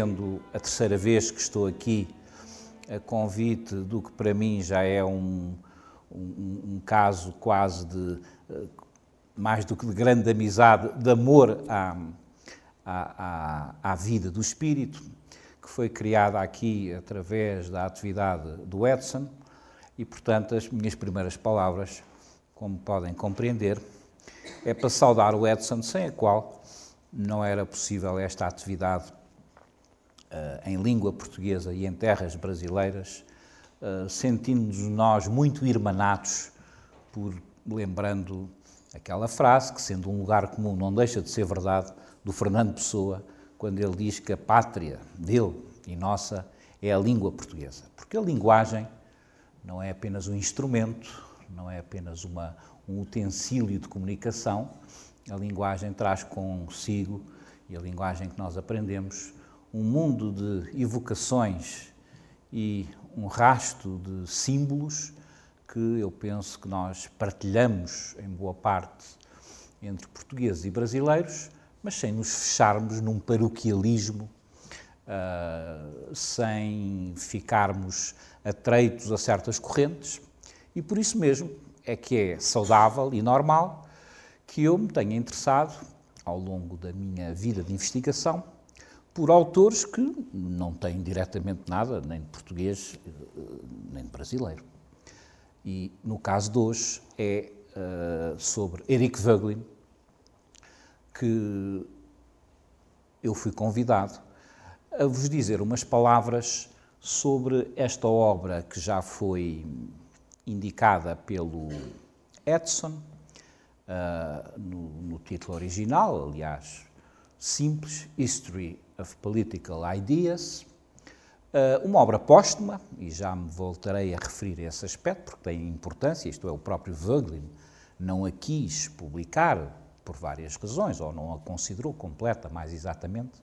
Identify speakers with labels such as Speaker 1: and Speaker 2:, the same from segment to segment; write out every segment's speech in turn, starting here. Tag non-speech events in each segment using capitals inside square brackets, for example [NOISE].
Speaker 1: sendo a terceira vez que estou aqui a convite do que para mim já é um, um, um caso quase de eh, mais do que de grande amizade, de amor à, à, à, à vida do espírito, que foi criada aqui através da atividade do Edson, e portanto as minhas primeiras palavras, como podem compreender, é para saudar o Edson, sem a qual não era possível esta atividade eh, em língua portuguesa e em terras brasileiras, eh, sentimos nós muito irmanados por lembrando aquela frase que sendo um lugar comum não deixa de ser verdade do Fernando Pessoa quando ele diz que a pátria dele e nossa é a língua portuguesa, porque a linguagem não é apenas um instrumento, não é apenas uma, um utensílio de comunicação, a linguagem traz consigo e a linguagem que nós aprendemos um mundo de evocações e um rasto de símbolos que eu penso que nós partilhamos em boa parte entre portugueses e brasileiros, mas sem nos fecharmos num paroquialismo, uh, sem ficarmos atreitos a certas correntes, e por isso mesmo é que é saudável e normal que eu me tenha interessado, ao longo da minha vida de investigação, por autores que não têm diretamente nada, nem de português, eh, nem de brasileiro. E no caso de hoje é uh, sobre Eric Voegelin, que eu fui convidado a vos dizer umas palavras sobre esta obra que já foi indicada pelo Edson, uh, eh, no, no título original, aliás, Simples History of Political Ideas, eh, uma obra póstuma, e já me voltarei a referir a esse aspecto, porque tem importância, isto é, o próprio Vöglin não a quis publicar por várias razões, ou não a considerou completa, mais exatamente,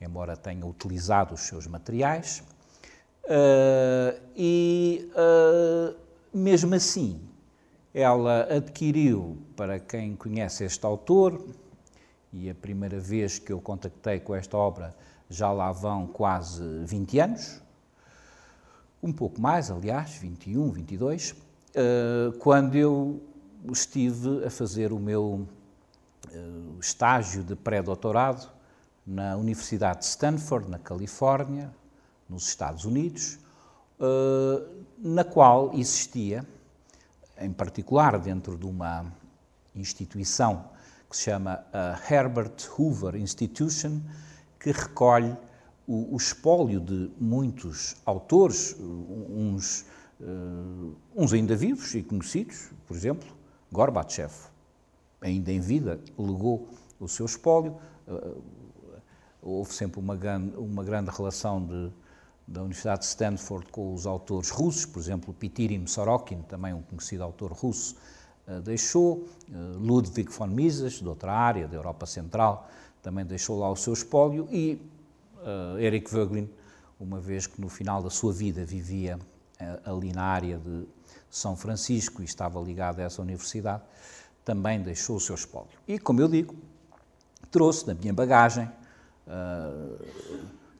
Speaker 1: embora tenha utilizado os seus materiais. Eh, e, eh, mesmo assim, ela adquiriu, para quem conhece este autor, e a primeira vez que eu contactei com esta obra já lá vão quase 20 anos, um pouco mais, aliás, 21, 22, eh, quando eu estive a fazer o meu eh, estágio de pré-doutorado na Universidade de Stanford, na Califórnia, nos Estados Unidos, eh, na qual existia, em particular dentro de uma instituição que se chama a eh, Herbert Hoover Institution, que recolhe o, o espólio de muitos autores, uns, uh, uns ainda vivos e conhecidos, por exemplo, Gorbachev, ainda em vida, legou o seu espólio. Uh, houve sempre uma grande, uma grande relação de, da Universidade de Stanford com os autores russos, por exemplo, Pitirim Sorokin, também um conhecido autor russo, eh, deixou, eh, Ludwig von Mises, de outra área, da Europa Central, também deixou lá o seu espólio, e eh, Eric Voegelin, uma vez que no final da sua vida vivia ali na área de São Francisco e estava ligado a essa universidade, também deixou o seu espólio. E, como eu digo, trouxe na minha bagagem, uh,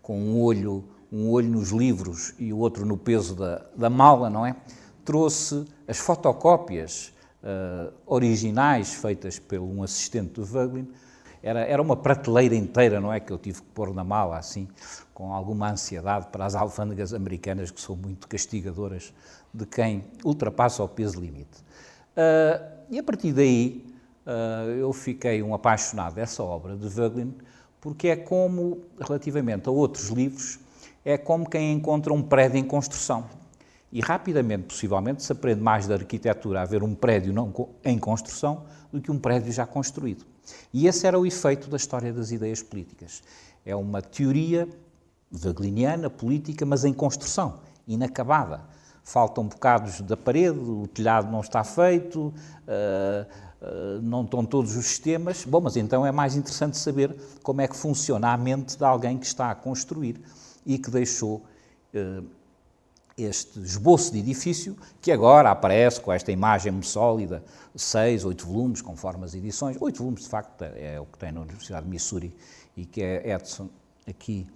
Speaker 1: com um olho, um olho nos livros e o outro no peso da, da mala, não é? Trouxe as fotocópias uh, originais feitas por um assistente do Vogelin. Era, era uma prateleira inteira, não é? Que eu tive que pôr na mala, assim, com alguma ansiedade para as alfândegas americanas, que são muito castigadoras de quem ultrapassa o peso limite. Uh, e a partir daí, uh, eu fiquei um apaixonado dessa obra de Vogelin, porque é como, relativamente a outros livros, é como quem encontra um prédio em construção e rapidamente, possivelmente, se aprende mais da arquitetura a ver um prédio não em construção do que um prédio já construído. E esse era o efeito da história das ideias políticas. É uma teoria vagliniana política, mas em construção, inacabada. Faltam bocados da parede, o telhado não está feito, ah, ah, não estão todos os sistemas. Bom, mas então é mais interessante saber como é que funciona a mente de alguém que está a construir e que deixou ah, este esboço de edifício, que agora aparece com esta imagem sólida, seis, oito volumes, conforme as edições. Oito volumes, de facto, é o que tem na Universidade de Missouri e que é Edson, aqui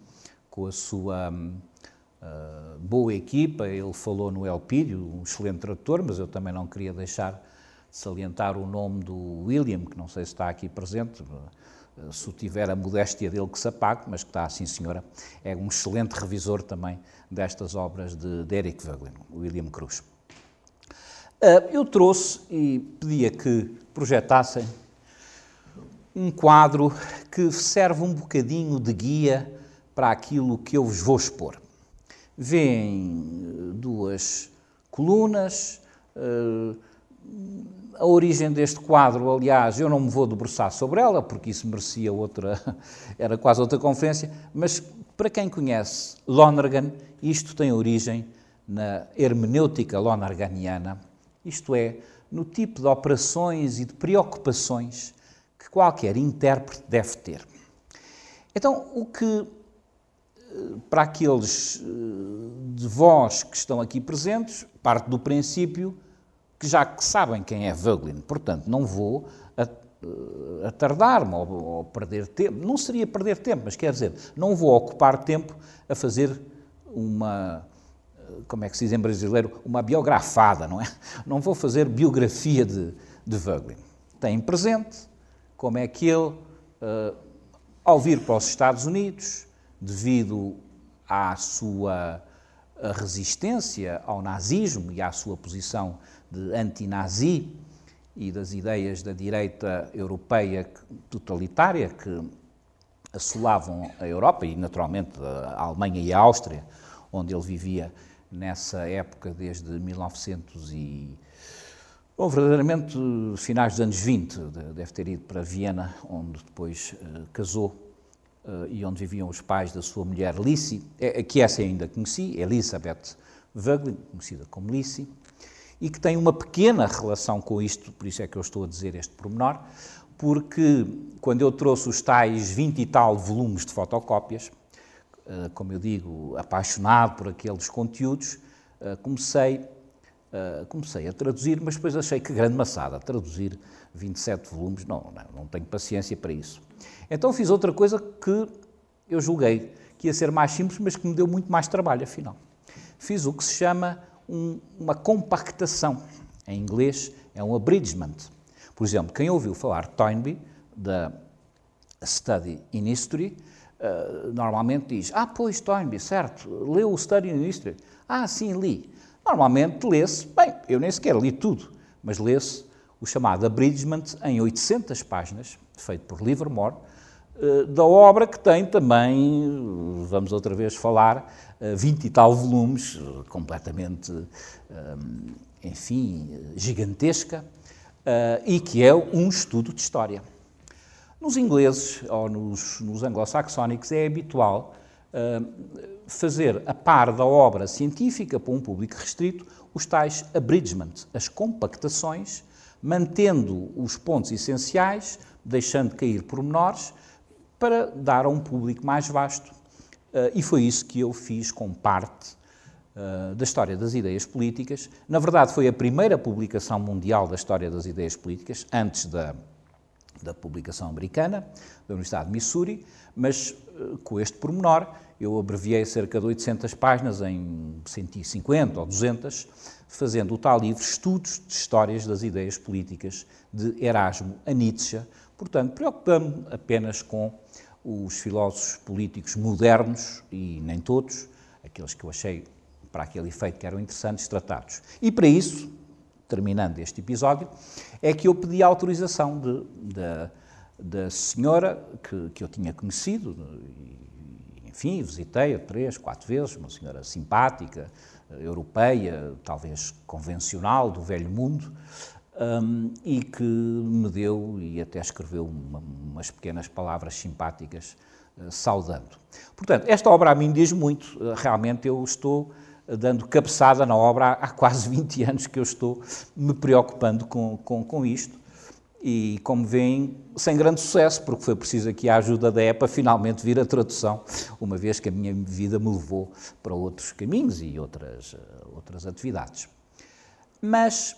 Speaker 1: com a sua uh, boa equipa. Ele falou no Elpidio um excelente tradutor, mas eu também não queria deixar de salientar o nome do William, que não sei se está aqui presente eh, se tiver a modéstia dele que se apague, mas que está assim, senhora, é um excelente revisor também destas obras de, de Eric Voegelin, William Cruz. Eh, eu trouxe e pedia que projetassem um quadro que serve um bocadinho de guia para aquilo que eu vos vou expor. Vêem eh, duas colunas, a origem deste quadro, aliás, eu não me vou debruçar sobre ela, porque isso merecia outra, [LAUGHS] era quase outra conferência, mas para quem conhece Lonergan, isto tem origem na hermenêutica lonerganiana, isto é, no tipo de operações e de preocupações que qualquer intérprete deve ter. Então, o que eh, para aqueles eh, de vós que estão aqui presentes, parte do princípio que já que sabem quem é Voegelin, portanto não vou a, eh, tardar-me ou, ou, perder tempo, não seria perder tempo, mas quer dizer, não vou ocupar tempo a fazer uma, eh, como é que se diz em brasileiro, uma biografada, não é? Não vou fazer biografia de, de Tenho Tem presente como é que ele, uh, ao vir para os Estados Unidos, devido à sua resistência ao nazismo e à sua posição de antinazi e das ideias da direita europeia totalitária que assolavam a Europa e, naturalmente, a Alemanha e a Áustria, onde ele vivia nessa época desde 1900 e... Bom, verdadeiramente, finais dos anos 20, deve ter ido para Viena, onde depois uh, casou uh, e onde viviam os pais da sua mulher Lisi, é, que essa ainda conheci, Elizabeth Wögling, conhecida como Lisi, e que tem uma pequena relação com isto, por isso é que eu estou a dizer este pormenor, porque quando eu trouxe os tais 20 e tal volumes de fotocópias, eh, como eu digo, apaixonado por aqueles conteúdos, eh, comecei, eh, comecei a traduzir, mas depois achei que grande maçada, traduzir 27 volumes, não, não, não tenho paciência para isso. Então fiz outra coisa que eu julguei que ia ser mais simples, mas que me deu muito mais trabalho, afinal. Fiz o que se chama um, uma compactação. Em inglês é um abridgment. Por exemplo, quem ouviu falar Toynbee, da Study in History, uh, normalmente diz, ah, pois, Toynbee, certo, leu o Study in History. Ah, sim, li. Normalmente lê-se, bem, eu nem sequer li tudo, mas lê-se o chamado abridgment em 800 páginas, feito por Livermore, eh, da obra que tem também, vamos outra vez falar, 20 eh, e tal volumes, eh, completamente, enfim, gigantesca, e que é um estudo de história. Nos ingleses ou nos, nos anglo-saxónicos é habitual fazer, a par da obra científica para um público restrito, os tais abridgments, as compactações, mantendo os pontos essenciais, deixando cair pormenores, para dar a um público mais vasto. Eh, e foi isso que eu fiz com parte eh, da História das Ideias Políticas. Na verdade, foi a primeira publicação mundial da História das Ideias Políticas, antes da, da publicação americana, da Universidade de Missouri, mas eh, com este pormenor, eu abreviei cerca de 800 páginas em 150 ou 200, fazendo o tal livro Estudos de Histórias das Ideias Políticas, de Erasmo a Nietzsche, portanto, preocupando-me apenas com os filósofos políticos modernos, e nem todos, aqueles que eu achei para aquele efeito que eram interessantes, tratados. E para isso, terminando este episódio, é que eu pedi a autorização de, da senhora que, que eu tinha conhecido, enfim, visitei-a três, quatro vezes, uma senhora simpática, europeia, talvez convencional, do velho mundo, um, e que me deu e até escreveu uma, umas pequenas palavras simpáticas uh, saudando. Portanto, esta obra a mim diz muito, uh, realmente eu estou eh, dando cabeçada na obra há, quase 20 [LAUGHS] anos que eu estou me preocupando com, com, com isto e, como veem, sem grande sucesso, porque foi preciso aqui a ajuda da EPA finalmente vir a tradução, uma vez que a minha vida me levou para outros caminhos e outras, outras atividades. Mas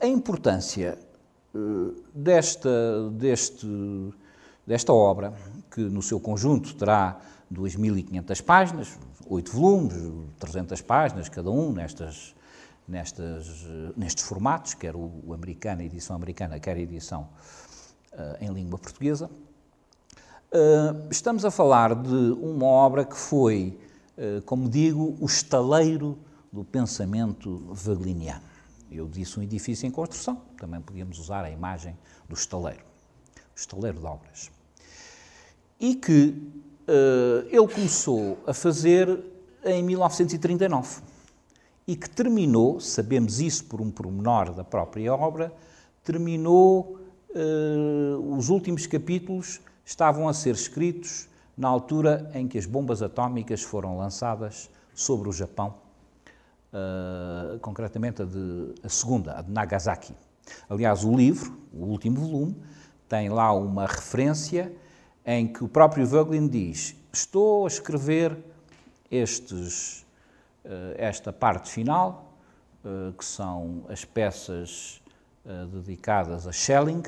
Speaker 1: a importância eh, desta, deste, desta obra, que no seu conjunto terá 2.500 páginas, oito volumes, 300 páginas cada um, nestas, nestas, nestes formatos, quer o, americano, a edição americana, quer a edição uh, em língua portuguesa. Uh, estamos a falar de uma obra que foi, uh, como digo, o estaleiro do pensamento wagneriano. Eu disse um edifício em construção, também podíamos usar a imagem do estaleiro, o estaleiro de obras. E que uh, ele começou a fazer em 1939 e que terminou, sabemos isso por um pormenor da própria obra, terminou, uh, os últimos capítulos estavam a ser escritos na altura em que as bombas atómicas foram lançadas sobre o Japão ah, concretamente a, de, a segunda, a de Nagasaki. Aliás, o livro, o último volume, tem lá uma referência em que o próprio Voglin diz: Estou a escrever estes, ah, esta parte final, ah, que são as peças dedicadas a Schelling.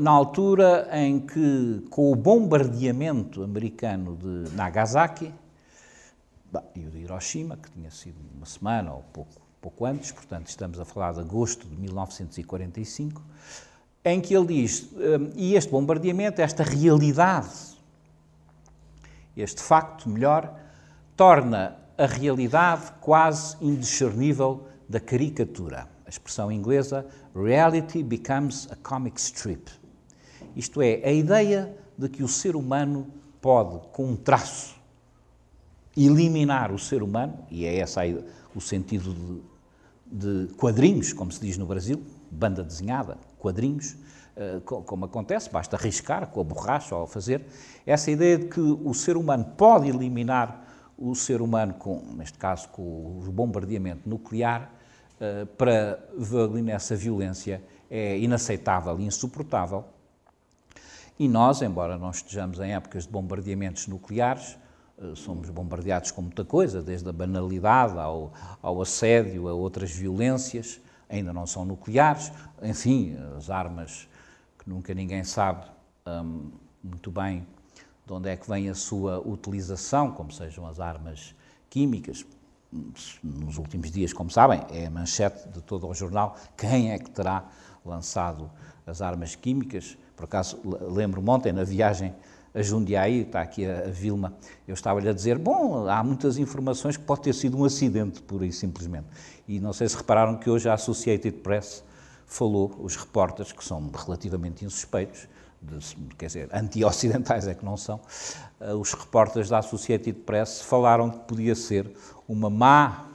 Speaker 1: na altura em que, com o bombardeamento americano de Nagasaki, Bom, e o de Hiroshima, que tinha sido uma semana ou pouco, pouco antes, portanto, estamos a falar de agosto de 1945, em que ele diz: hum, e este bombardeamento, esta realidade, este facto, melhor, torna a realidade quase indiscernível da caricatura. A expressão inglesa reality becomes a comic strip. Isto é, a ideia de que o ser humano pode, com um traço, eliminar o ser humano, e é esse aí o sentido de, de quadrinhos, como se diz no Brasil, banda desenhada, quadrinhos, eh, como acontece, basta riscar com a borracha ao fazer, essa ideia de que o ser humano pode eliminar o ser humano, com, neste caso com o bombardeamento nuclear, eh, para Wöglin essa violência é inaceitável e insuportável. E nós, embora não estejamos em épocas de bombardeamentos nucleares, eh, somos bombardeados com muita coisa, desde a banalidade ao, ao assédio, a outras violências, ainda não são nucleares, enfim, as armas que nunca ninguém sabe hum, muito bem de onde é que vem a sua utilização, como sejam as armas químicas. Nos últimos dias, como sabem, é a manchete de todo o jornal quem é que terá lançado as armas químicas. Por acaso, lembro-me ontem, na viagem a Jundiaí, está aqui a, a Vilma, eu estava-lhe a dizer, bom, há muitas informações que pode ter sido um acidente, pura e simplesmente. E não sei se repararam que hoje a Associated Press falou, os repórteres, que são relativamente insuspeitos, de, quer dizer, anti-ocidentais é que não são, eh, os repórteres da Associated Press falaram que podia ser uma má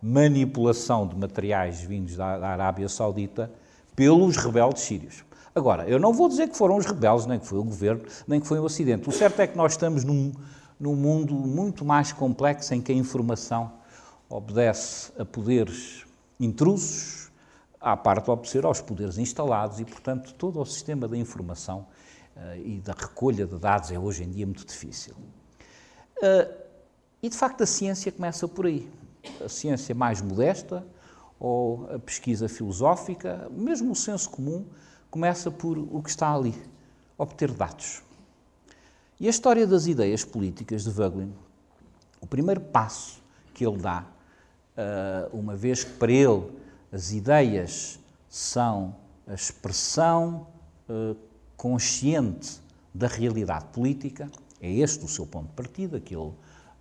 Speaker 1: manipulação de materiais vindos da, da Arábia Saudita pelos rebeldes sírios. Agora, eu não vou dizer que foram os rebeldes, nem que foi o governo, nem que foi o um acidente. O certo é que nós estamos num, num mundo muito mais complexo em que a informação obedece a poderes intrusos, à parte obedecer aos poderes instalados e, portanto, todo o sistema da informação uh, e da recolha de dados é hoje em dia muito difícil. Uh, e, de facto, a ciência começa por aí. A ciência mais modesta ou a pesquisa filosófica, mesmo o senso comum, começa por o que está ali, obter dados. E a história das ideias políticas de Voegelin, o primeiro passo que ele dá, eh, uma vez que para ele as ideias são a expressão eh, consciente da realidade política, é este o seu ponto de partida, que ele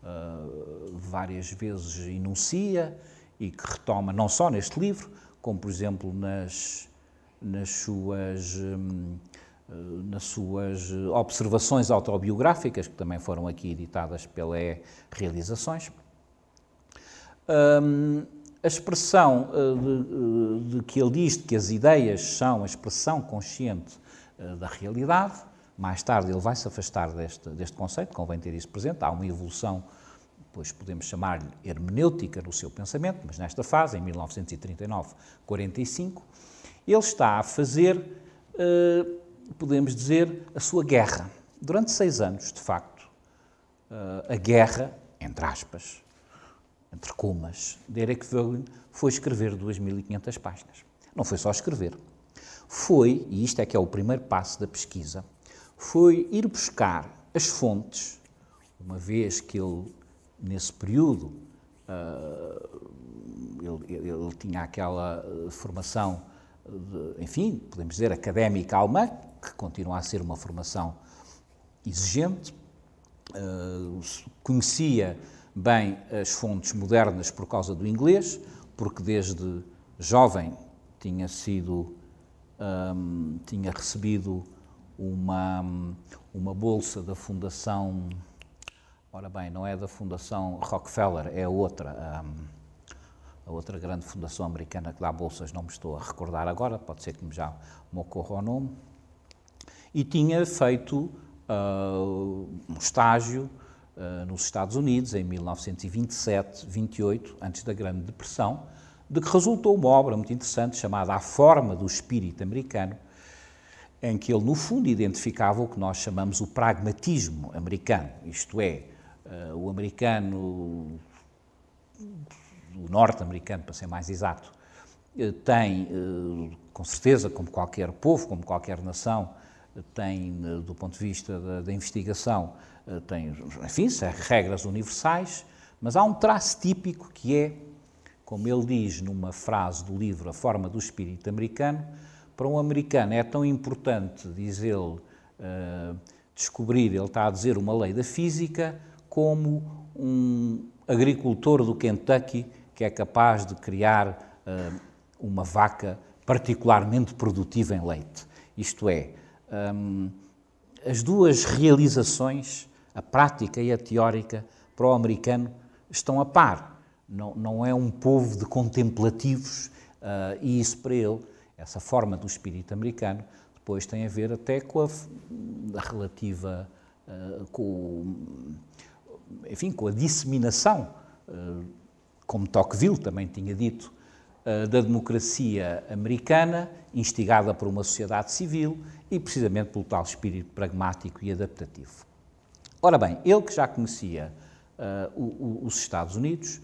Speaker 1: eh, várias vezes enuncia e que retoma não só neste livro, como por exemplo nas nas suas, hum, eh, nas suas eh, observações autobiográficas, que também foram aqui editadas pela E Realizações. Hum, a expressão eh, de, de que ele diz que as ideias são a expressão consciente da realidade, mais tarde ele vai se afastar deste, deste conceito, convém ter isso presente, há uma evolução pois podemos chamar-lhe hermenêutica no seu pensamento, mas nesta fase, em 1939-45, ele está a fazer, eh, podemos dizer, a sua guerra. Durante seis anos, de facto, eh, a guerra, entre aspas, entre comas, de Eric Vogelin foi escrever 2.500 páginas. Não foi só escrever. Foi, e isto é que é o primeiro passo da pesquisa, foi ir buscar as fontes, uma vez que ele, nesse período, eh, ele, ele, ele tinha aquela formação enfim, podemos dizer, académica alemã, que continua a ser uma formação exigente, eh, conhecia bem as fontes modernas por causa do inglês, porque desde jovem tinha sido, um, ehm, tinha recebido uma, uma bolsa da Fundação, ora bem, não é da Fundação Rockefeller, é outra. Um, ehm, a outra grande fundação americana que dá bolsas, não me estou a recordar agora, pode ser que me já me ocorra o nome, e tinha feito uh, um estágio uh, nos Estados Unidos em 1927, 28, antes da Grande Depressão, de que resultou uma obra muito interessante chamada A Forma do Espírito Americano, em que ele, no fundo, identificava o que nós chamamos o pragmatismo americano, isto é, ah, o americano do norte-americano, para ser mais exato, eh, tem, eh, com certeza, como qualquer povo, como qualquer nação, eh, tem, do ponto de vista da, da investigação, tem, enfim, regras universais, mas há um traço típico que é, como ele diz numa frase do livro A Forma do Espírito Americano, para um americano é tão importante, diz ele, descobrir, ele está a dizer, uma lei da física, como um agricultor do Kentucky que é capaz de criar uh, uma vaca particularmente produtiva em leite. Isto é, um, ah, as duas realizações, a prática e a teórica, para o americano estão a par. Não, não é um povo de contemplativos uh, e isso para ele, essa forma do espírito americano, depois tem a ver até com a, a relativa, uh, com, enfim, com a disseminação como Tocqueville também tinha dito, eh, da democracia americana, instigada por uma sociedade civil e precisamente pelo tal espírito pragmático e adaptativo. Ora bem, ele que já conhecia uh, os Estados Unidos,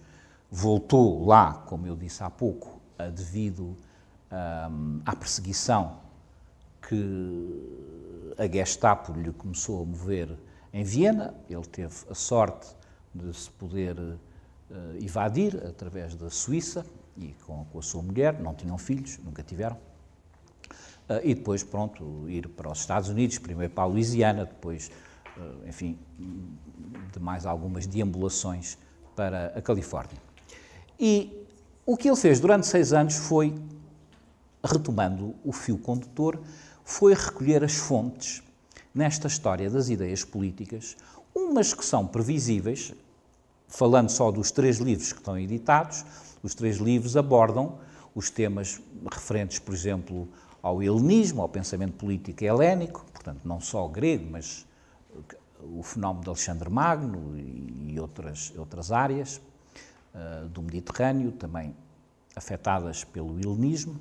Speaker 1: voltou lá, como eu disse há pouco, uh, devido ehm, à perseguição que a Gestapo lhe começou a mover em Viena. Ele teve a sorte de se poder eh, evadir através da Suíça e com, com a sua mulher, não tinham filhos, nunca tiveram. Uh, e depois, pronto, ir para os Estados Unidos, primeiro para a Louisiana, depois, uh, enfim, de mais algumas deambulações para a Califórnia. E o que ele fez durante seis anos foi, retomando o fio condutor, foi recolher as fontes nesta história das ideias políticas, umas que são previsíveis, Falando só dos três livros que estão editados, os três livros abordam os temas referentes, por exemplo, ao helenismo, ao pensamento político helénico, portanto, não só grego, mas o fenómeno de Alexandre Magno e outras, outras áreas uh, do Mediterrâneo, também afetadas pelo helenismo,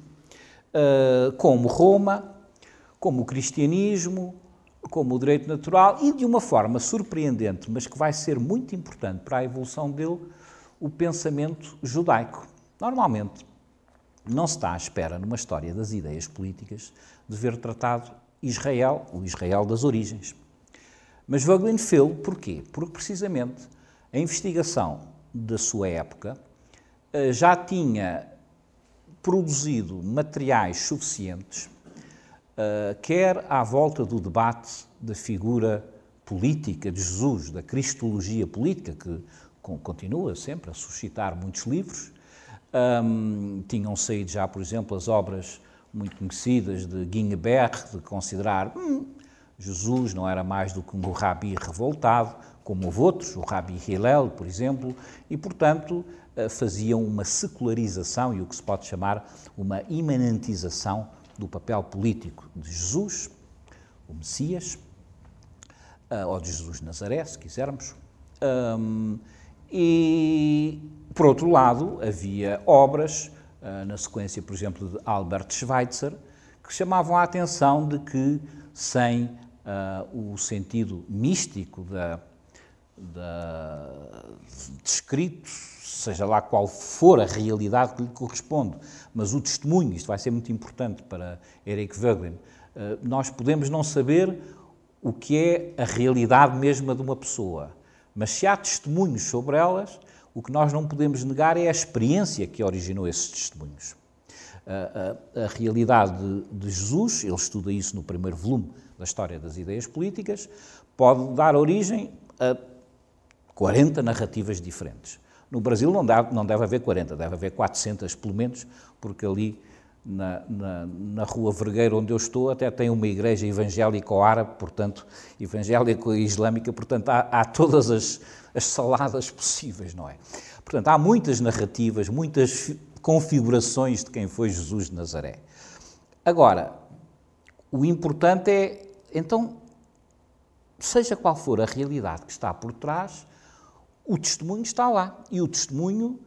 Speaker 1: uh, como Roma, como o cristianismo, como o direito natural e, de uma forma surpreendente, mas que vai ser muito importante para a evolução dele, o pensamento judaico. Normalmente, não se está à espera, numa história das ideias políticas, de ver tratado Israel, o Israel das origens. Mas Voglin fez porquê? Porque, precisamente, a investigação da sua época eh, já tinha produzido materiais suficientes eh, quer à volta do debate da figura política de Jesus, da cristologia política, que continua sempre a suscitar muitos livros. Um, tinham saído já, por exemplo, as obras muito conhecidas de Guinebert, de considerar hum, Jesus não era mais do que um rabi revoltado, como houve outros, o rabi Hillel, por exemplo, e, portanto, eh, faziam uma secularização e o que se pode chamar uma imanentização do papel político de Jesus, o Messias, ah, ou de Jesus de Nazaré, se quisermos. E, por outro lado, havia obras, ah, na sequência, por exemplo, de Albert Schweitzer, que chamavam a atenção de que, sem ah, o sentido místico da, da, descrito seja lá qual for a realidade que lhe corresponde, mas o testemunho, isto vai ser muito importante para Eric Voegelin, eh, nós podemos não saber o que é a realidade mesma de uma pessoa, mas se há testemunhos sobre elas, o que nós não podemos negar é a experiência que originou esses testemunhos. A, a, a realidade de, de Jesus, ele estuda isso no primeiro volume da História das Ideias Políticas, pode dar origem a 40 narrativas diferentes. No Brasil não, dá, não deve haver 40, deve haver 400 pelo menos, porque ali na, na, na, rua Vergueiro, onde eu estou, até tem uma igreja evangélico-árabe, portanto, evangélico-islâmica, portanto, há, há todas as, as, saladas possíveis, não é? Portanto, há muitas narrativas, muitas configurações de quem foi Jesus de Nazaré. Agora, o importante é, então, seja qual for a realidade que está por trás, o testemunho está lá. E o testemunho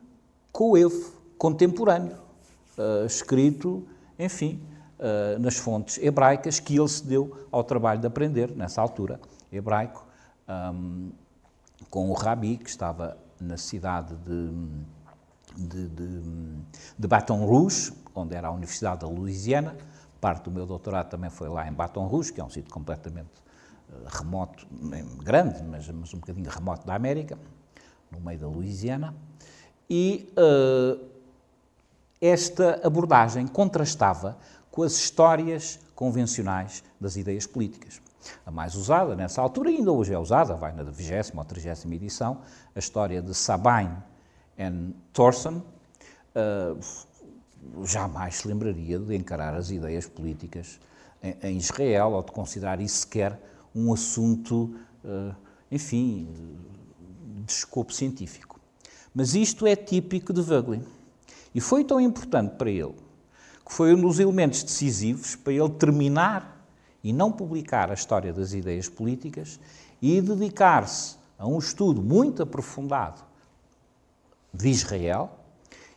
Speaker 1: coevo, contemporâneo, uh, escrito, enfim, uh, nas fontes hebraicas que ele se deu ao trabalho de aprender, nessa altura, hebraico, um, ehm, com o Rabi, que estava na cidade de, de, de, de Baton Rouge, onde era a Universidade da Louisiana. Parte do meu doutorado também foi lá em Baton Rouge, que é um sítio completamente eh, remoto, grande, mas, mas um bocadinho remoto da América, no meio da Louisiana, e uh, esta abordagem contrastava com as histórias convencionais das ideias políticas. A mais usada nessa altura, ainda hoje é usada, vai na 20 ou 30 edição, a história de Sabine and Thorson. Uh, eh, jamais se lembraria de encarar as ideias políticas em, em Israel ou de considerar isso sequer um assunto, uh, enfim, de escopo científico. Mas isto é típico de Voegelin. E foi tão importante para ele que foi um dos elementos decisivos para ele terminar e não publicar a história das ideias políticas e dedicar-se a um estudo muito aprofundado de Israel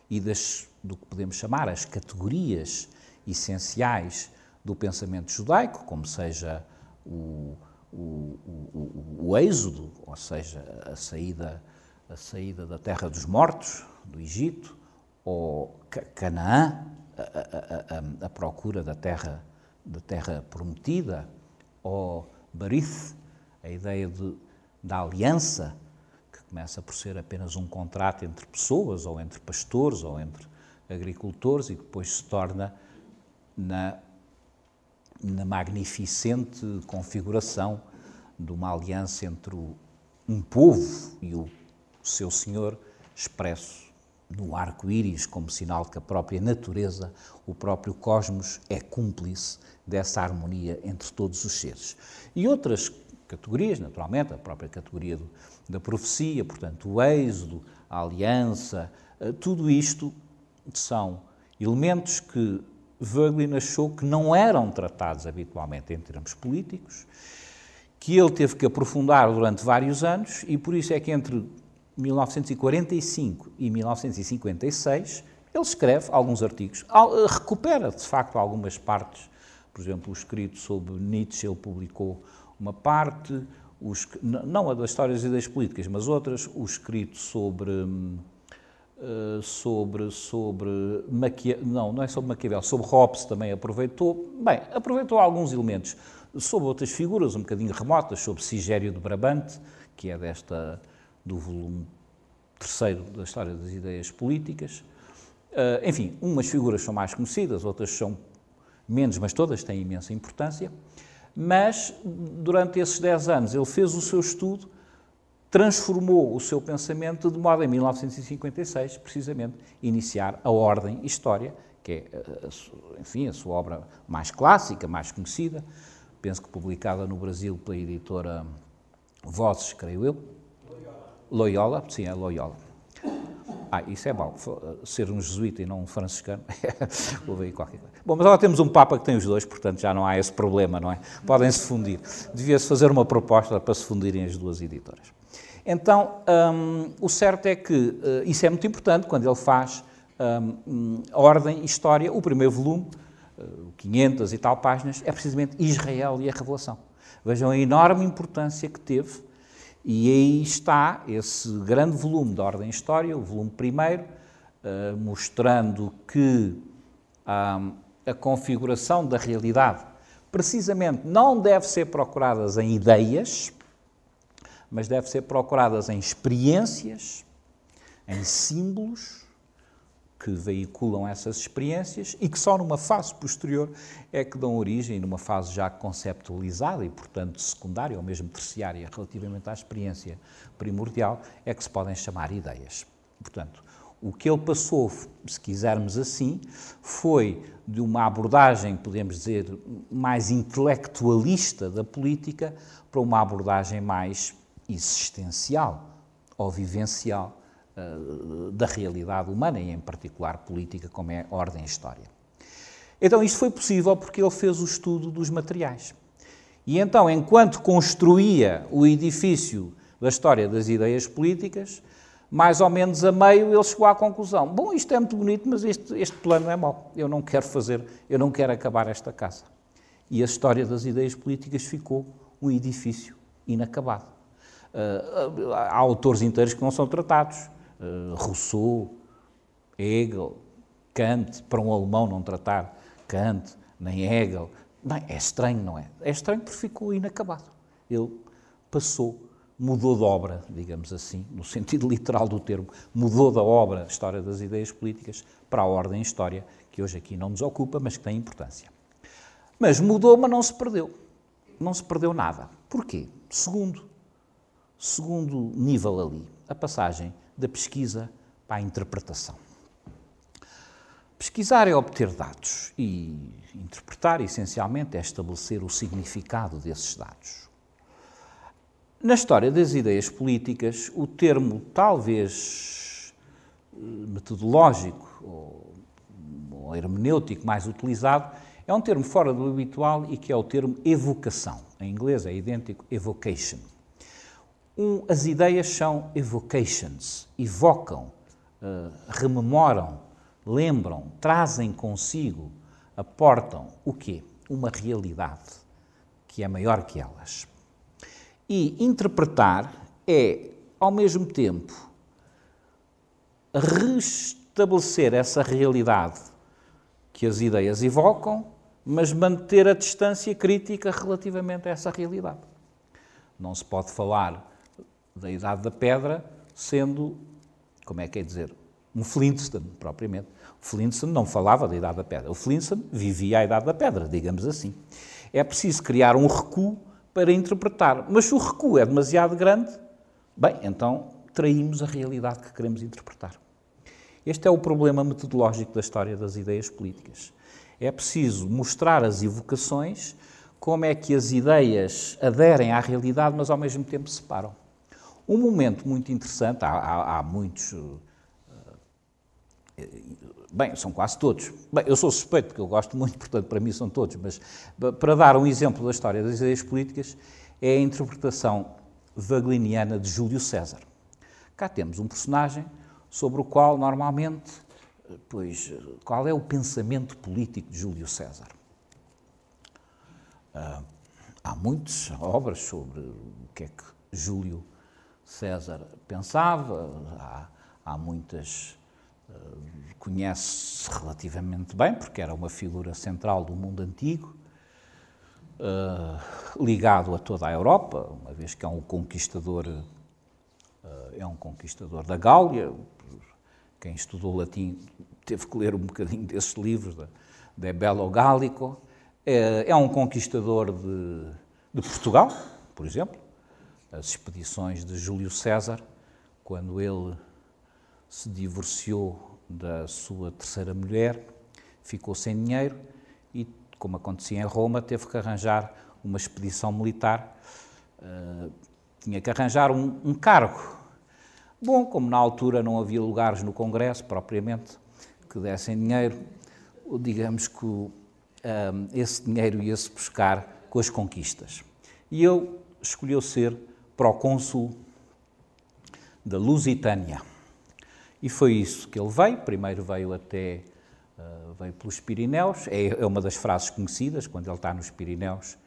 Speaker 1: e das, do que podemos chamar as categorias essenciais do pensamento judaico, como seja o, o, o, o, o êxodo, ou seja, a saída, a saída da terra dos mortos, do Egito, ou Canaã, a, a, a procura da terra, da terra prometida, ou Barith, a ideia de, da aliança, que começa por ser apenas um contrato entre pessoas, ou entre pastores, ou entre agricultores, e depois se torna na na magnificente configuração de uma aliança entre um povo e o seu senhor, expresso no arco-íris como sinal de que a própria natureza, o próprio cosmos é cúmplice dessa harmonia entre todos os seres. E outras categorias, naturalmente, a própria categoria do, da profecia, portanto, o êxodo, a aliança, eh, tudo isto são elementos que Voegelin achou que não eram tratados habitualmente em termos políticos, que ele teve que aprofundar durante vários anos e por isso é que entre 1945 e 1956 ele escreve alguns artigos, eh, recupera de facto algumas partes, por exemplo, o escrito sobre Nietzsche, ele publicou uma parte, os, não a das histórias e das políticas, mas outras, o escrito sobre hum, eh, sobre, sobre Maquiavel, não, não é sobre Maquiavel, sobre Hobbes também aproveitou, bem, aproveitou alguns elementos, sobre outras figuras um bocadinho remotas, sobre Sigério de Brabante, que é desta, do volume terceiro da História das Ideias Políticas, uh, enfim, umas figuras são mais conhecidas, outras são menos, mas todas têm imensa importância, mas durante esses 10 anos ele fez o seu estudo transformou o seu pensamento de modo a, em 1956, precisamente, iniciar a Ordem História, que é, eh, enfim, a sua obra mais clássica, mais conhecida, penso que publicada no Brasil pela editora Vozes, creio eu. Loyola. Loyola, sim, é Loyola. Ah, isso é mau, eh, ser um jesuíta e não um franciscano, [LAUGHS] Vou aí qualquer coisa. Bom, mas agora temos um Papa que tem os dois, portanto já não há esse problema, não é? Podem-se fundir. Devia-se fazer uma proposta para se fundirem as duas editoras. Então, um, o certo é que uh, isso é muito importante quando ele faz um, a hum, Ordem e História, o primeiro volume, uh, eh, 500 e tal páginas, é precisamente Israel e a Revelação. Vejam a enorme importância que teve, e aí está esse grande volume da Ordem e História, o volume primeiro, uh, mostrando que um, a configuração da realidade precisamente não deve ser procuradas em ideias, mas devem ser procuradas em experiências, em símbolos que veiculam essas experiências e que só numa fase posterior é que dão origem, numa fase já conceptualizada e, portanto, secundária ou mesmo terciária relativamente à experiência primordial, é que se podem chamar ideias. Portanto, o que ele passou, se quisermos assim, foi de uma abordagem, podemos dizer, mais intelectualista da política para uma abordagem mais existencial ou vivencial uh, da realidade humana e, em particular, política, como é ordem e história. Então, isto foi possível porque ele fez o estudo dos materiais. E então, enquanto construía o edifício da história das ideias políticas, mais ou menos a meio ele chegou à conclusão: bom, isto é muito bonito, mas este, este plano é mau. Eu não quero fazer, eu não quero acabar esta casa. E a história das ideias políticas ficou um edifício inacabado eh, há autores inteiros que não são tratados. Eh, Rousseau, Hegel, Kant, para um alemão não tratar Kant, nem Hegel. é estranho, não é? É estranho porque ficou inacabado. Ele passou, mudou de obra, digamos assim, no sentido [LAUGHS] literal do termo, mudou da obra História das Ideias Políticas para a Ordem História, que hoje aqui não nos ocupa, mas que tem importância. Mas mudou, mas não se perdeu. Não se perdeu nada. Porquê? Segundo, segundo nível ali, a passagem da pesquisa para a interpretação. Pesquisar é obter dados e interpretar, essencialmente, é estabelecer o significado desses dados. Na história das ideias políticas, o termo talvez eh, metodológico ou, hermenêutico mais utilizado é um termo fora do habitual e que é o termo evocação. Em inglês é idêntico evocation. Um, as ideias são evocations, evocam, uh, rememoram, lembram, trazem consigo, aportam o quê? Uma realidade que é maior que elas. E interpretar é, ao mesmo tempo, restabelecer essa realidade que as ideias evocam, mas manter a distância crítica relativamente a essa realidade. Não se pode falar da Idade da Pedra, sendo, como é que é dizer, um Flintstone, propriamente. O Flintstone não falava da Idade da Pedra. O Flintstone vivia a Idade da Pedra, digamos assim. É preciso criar um recuo para interpretar. Mas se o recuo é demasiado grande, bem, então traímos a realidade que queremos interpretar. Este é o problema metodológico da história das ideias políticas. É preciso mostrar as evocações, como é que as ideias aderem à realidade, mas ao mesmo tempo separam. Um momento muito interessante, há, há, há muitos. Eh, eh, bem, são quase todos. Bem, eu sou suspeito porque eu gosto muito, [LAUGHS] portanto, para mim são todos, mas para dar um exemplo da história das ideias políticas, é a interpretação wagneriana de Júlio César. Cá temos um personagem sobre o qual normalmente, eh, pois, qual é o pensamento político de Júlio César? há muitas obras sobre o que é que Júlio César pensava, há, há muitas. Eh, conhece-se relativamente bem, porque era uma figura central do mundo antigo, eh, ligado a toda a Europa, uma vez que é um conquistador, eh, é um conquistador da Gália. Quem estudou latim teve que ler um bocadinho desses livros de, de Bello Gálico. É, é um conquistador de, de Portugal, por exemplo as expedições de Júlio César, quando ele se divorciou da sua terceira mulher, ficou sem dinheiro e, como acontecia em Roma, teve que arranjar uma expedição militar, uh, tinha que arranjar um, um cargo. Bom, como na altura não havia lugares no Congresso propriamente que dessem dinheiro, digamos que um, eh, esse dinheiro ia-se buscar com as conquistas. E eu escolheu ser procônsul da Lusitânia. E foi isso que ele veio. Primeiro veio até uh, veio pelos Pirineus. É, é, uma das frases conhecidas quando ele está nos Pirineus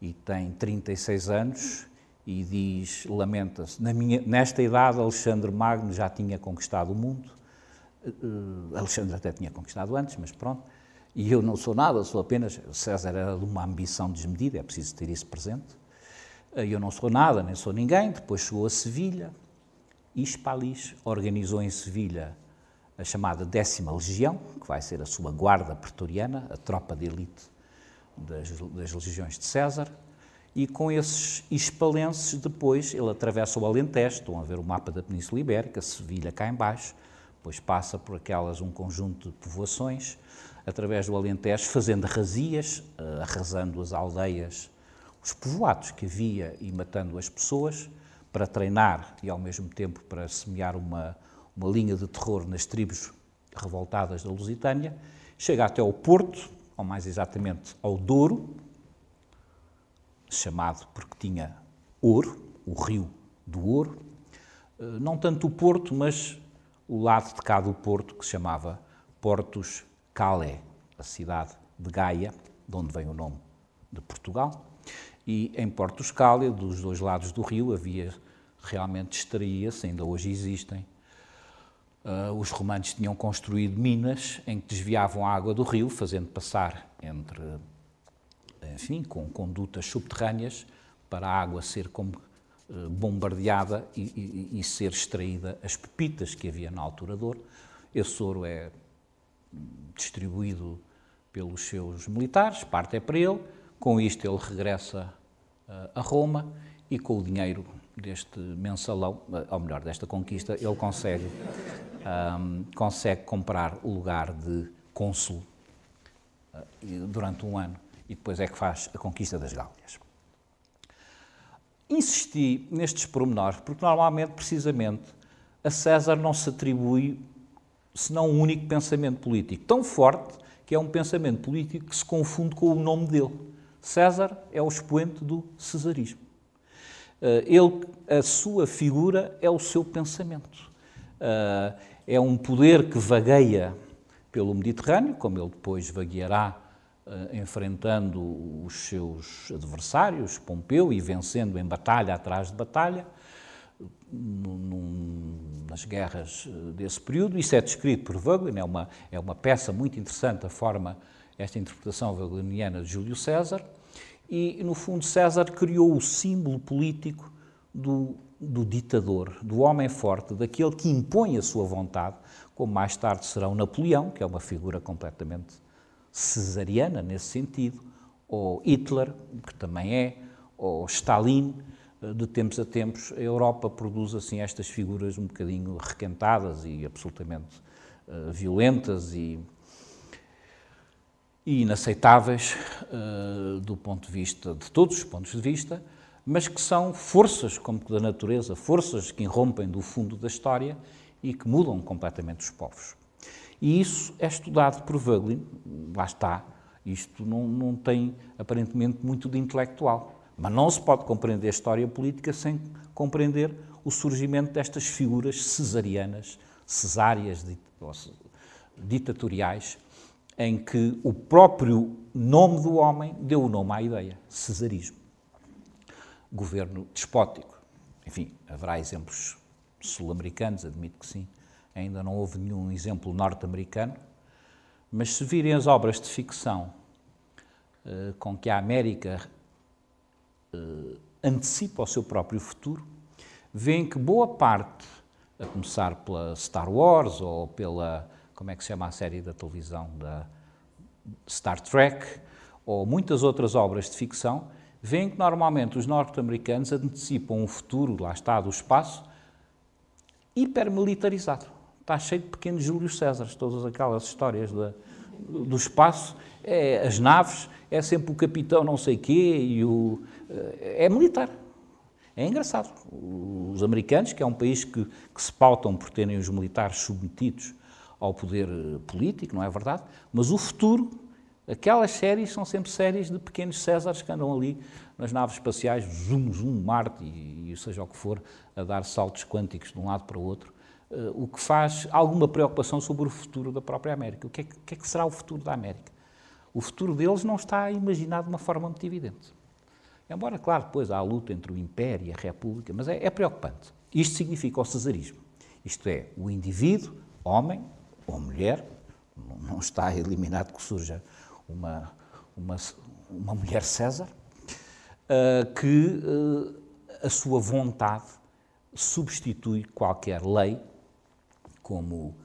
Speaker 1: e tem 36 anos e diz, lamenta-se, nesta idade Alexandre Magno já tinha conquistado o mundo. Uh, Alexandre até tinha conquistado antes, mas pronto. E eu não sou nada, sou apenas. César era de uma ambição desmedida, é preciso ter isso presente. Ah, eu não sou nada, nem sou ninguém. Depois chegou a Sevilha. Ispalis organizou em Sevilha a chamada décima legião, que vai ser a sua guarda pretoriana, a tropa de elite das, das legiões de César, e com esses ispalenses depois ele atravessa o Alentejo, estão a ver o mapa da Península Ibérica, Sevilha cá embaixo, depois passa por aquelas um conjunto de povoações, através do Alentejo, fazendo razias, ah, arrasando as aldeias os povoados que havia e matando as pessoas para treinar e ao mesmo tempo para semear uma, uma linha de terror nas tribos revoltadas da Lusitânia, chega até ao Porto, ou mais exatamente ao Douro, chamado porque tinha ouro, o rio do ouro, eh, não tanto o Porto, mas o lado de cá do Porto, que se chamava Portos Calais, a cidade de Gaia, de onde vem o nome de Portugal, e em Porto Escália, dos dois lados do rio, havia realmente estarias, ainda hoje existem. Uh, os romanos tinham construído minas em que desviavam a água do rio, fazendo passar entre, enfim, com condutas subterrâneas para a água ser como ah, bombardeada e, e, e, ser extraída as pepitas que havia na altura do ouro. Esse ouro é distribuído pelos seus militares, parte é para ele, com isto, ele regressa eh, a Roma e com o dinheiro deste mensalão, eh, ou melhor, desta conquista, ele consegue, um, ehm, consegue comprar o lugar de cônsul eh, durante um ano e depois é que faz a conquista das Gálias. Insisti nestes pormenores porque normalmente, precisamente, a César não se atribui senão um único pensamento político, tão forte que é um pensamento político que se confunde com o nome dele. César é o expoente do cesarismo. Eh, ele, a sua figura é o seu pensamento. Eh, é um poder que vagueia pelo Mediterrâneo, como ele depois vagueará eh, enfrentando os seus adversários, Pompeu, e vencendo em batalha atrás de batalha, num, nas guerras desse período. Isso é descrito por Wagner, é uma, é uma peça muito interessante, a forma esta interpretação wagneriana de Júlio César, e no fundo César criou o símbolo político do, do ditador, do homem forte, daquele que impõe a sua vontade, como mais tarde será o Napoleão, que é uma figura completamente cesariana nesse sentido, ou Hitler, que também é, ou Stalin, de tempos a tempos, a Europa produz assim estas figuras um bocadinho requentadas e absolutamente uh, violentas e e inaceitáveis uh, do ponto de vista de todos os pontos de vista, mas que são forças como que da natureza, forças que irrompem do fundo da história e que mudam completamente os povos. E isso é estudado por Voegelin, lá está, isto não, não tem aparentemente muito de intelectual, mas não se pode compreender a história política sem compreender o surgimento destas figuras cesarianas, cesáreas ditatoriais, em que o próprio nome do homem deu o nome à ideia, cesarismo. Governo despótico. Enfim, haverá exemplos sul-americanos, admito que sim. Ainda não houve nenhum exemplo norte-americano. Mas se virem as obras de ficção eh, com que a América eh, antecipa o seu próprio futuro, veem que boa parte, a começar pela Star Wars ou pela como é que se chama a série da televisão da Star Trek, ou muitas outras obras de ficção, veem que normalmente os norte-americanos antecipam um futuro, lá está, do espaço, hipermilitarizado. Está cheio de pequenos Júlio César, todas aquelas histórias da, do espaço, é, as naves, é sempre o capitão não sei quê e o... Eh, é militar. É engraçado. Os americanos, que é um país que, que se pautam por terem os militares submetidos ao poder eh, político, não é verdade? Mas o futuro, aquelas séries são sempre séries de pequenos Césares que andam ali nas naves espaciais, zoom, zoom, Marte e, e seja o que for, a dar saltos quânticos de um lado para o outro, uh, o que faz alguma preocupação sobre o futuro da própria América. O que é que, que, é que será o futuro da América? O futuro deles não está imaginado de uma forma muito evidente. Embora, claro, depois há a luta entre o Império e a República, mas é, é preocupante. Isto significa o cesarismo. Isto é, o indivíduo, homem, ou mulher, não está eliminado que surja uma, uma, uma mulher César, eh, que eh, a sua vontade substitui qualquer lei, como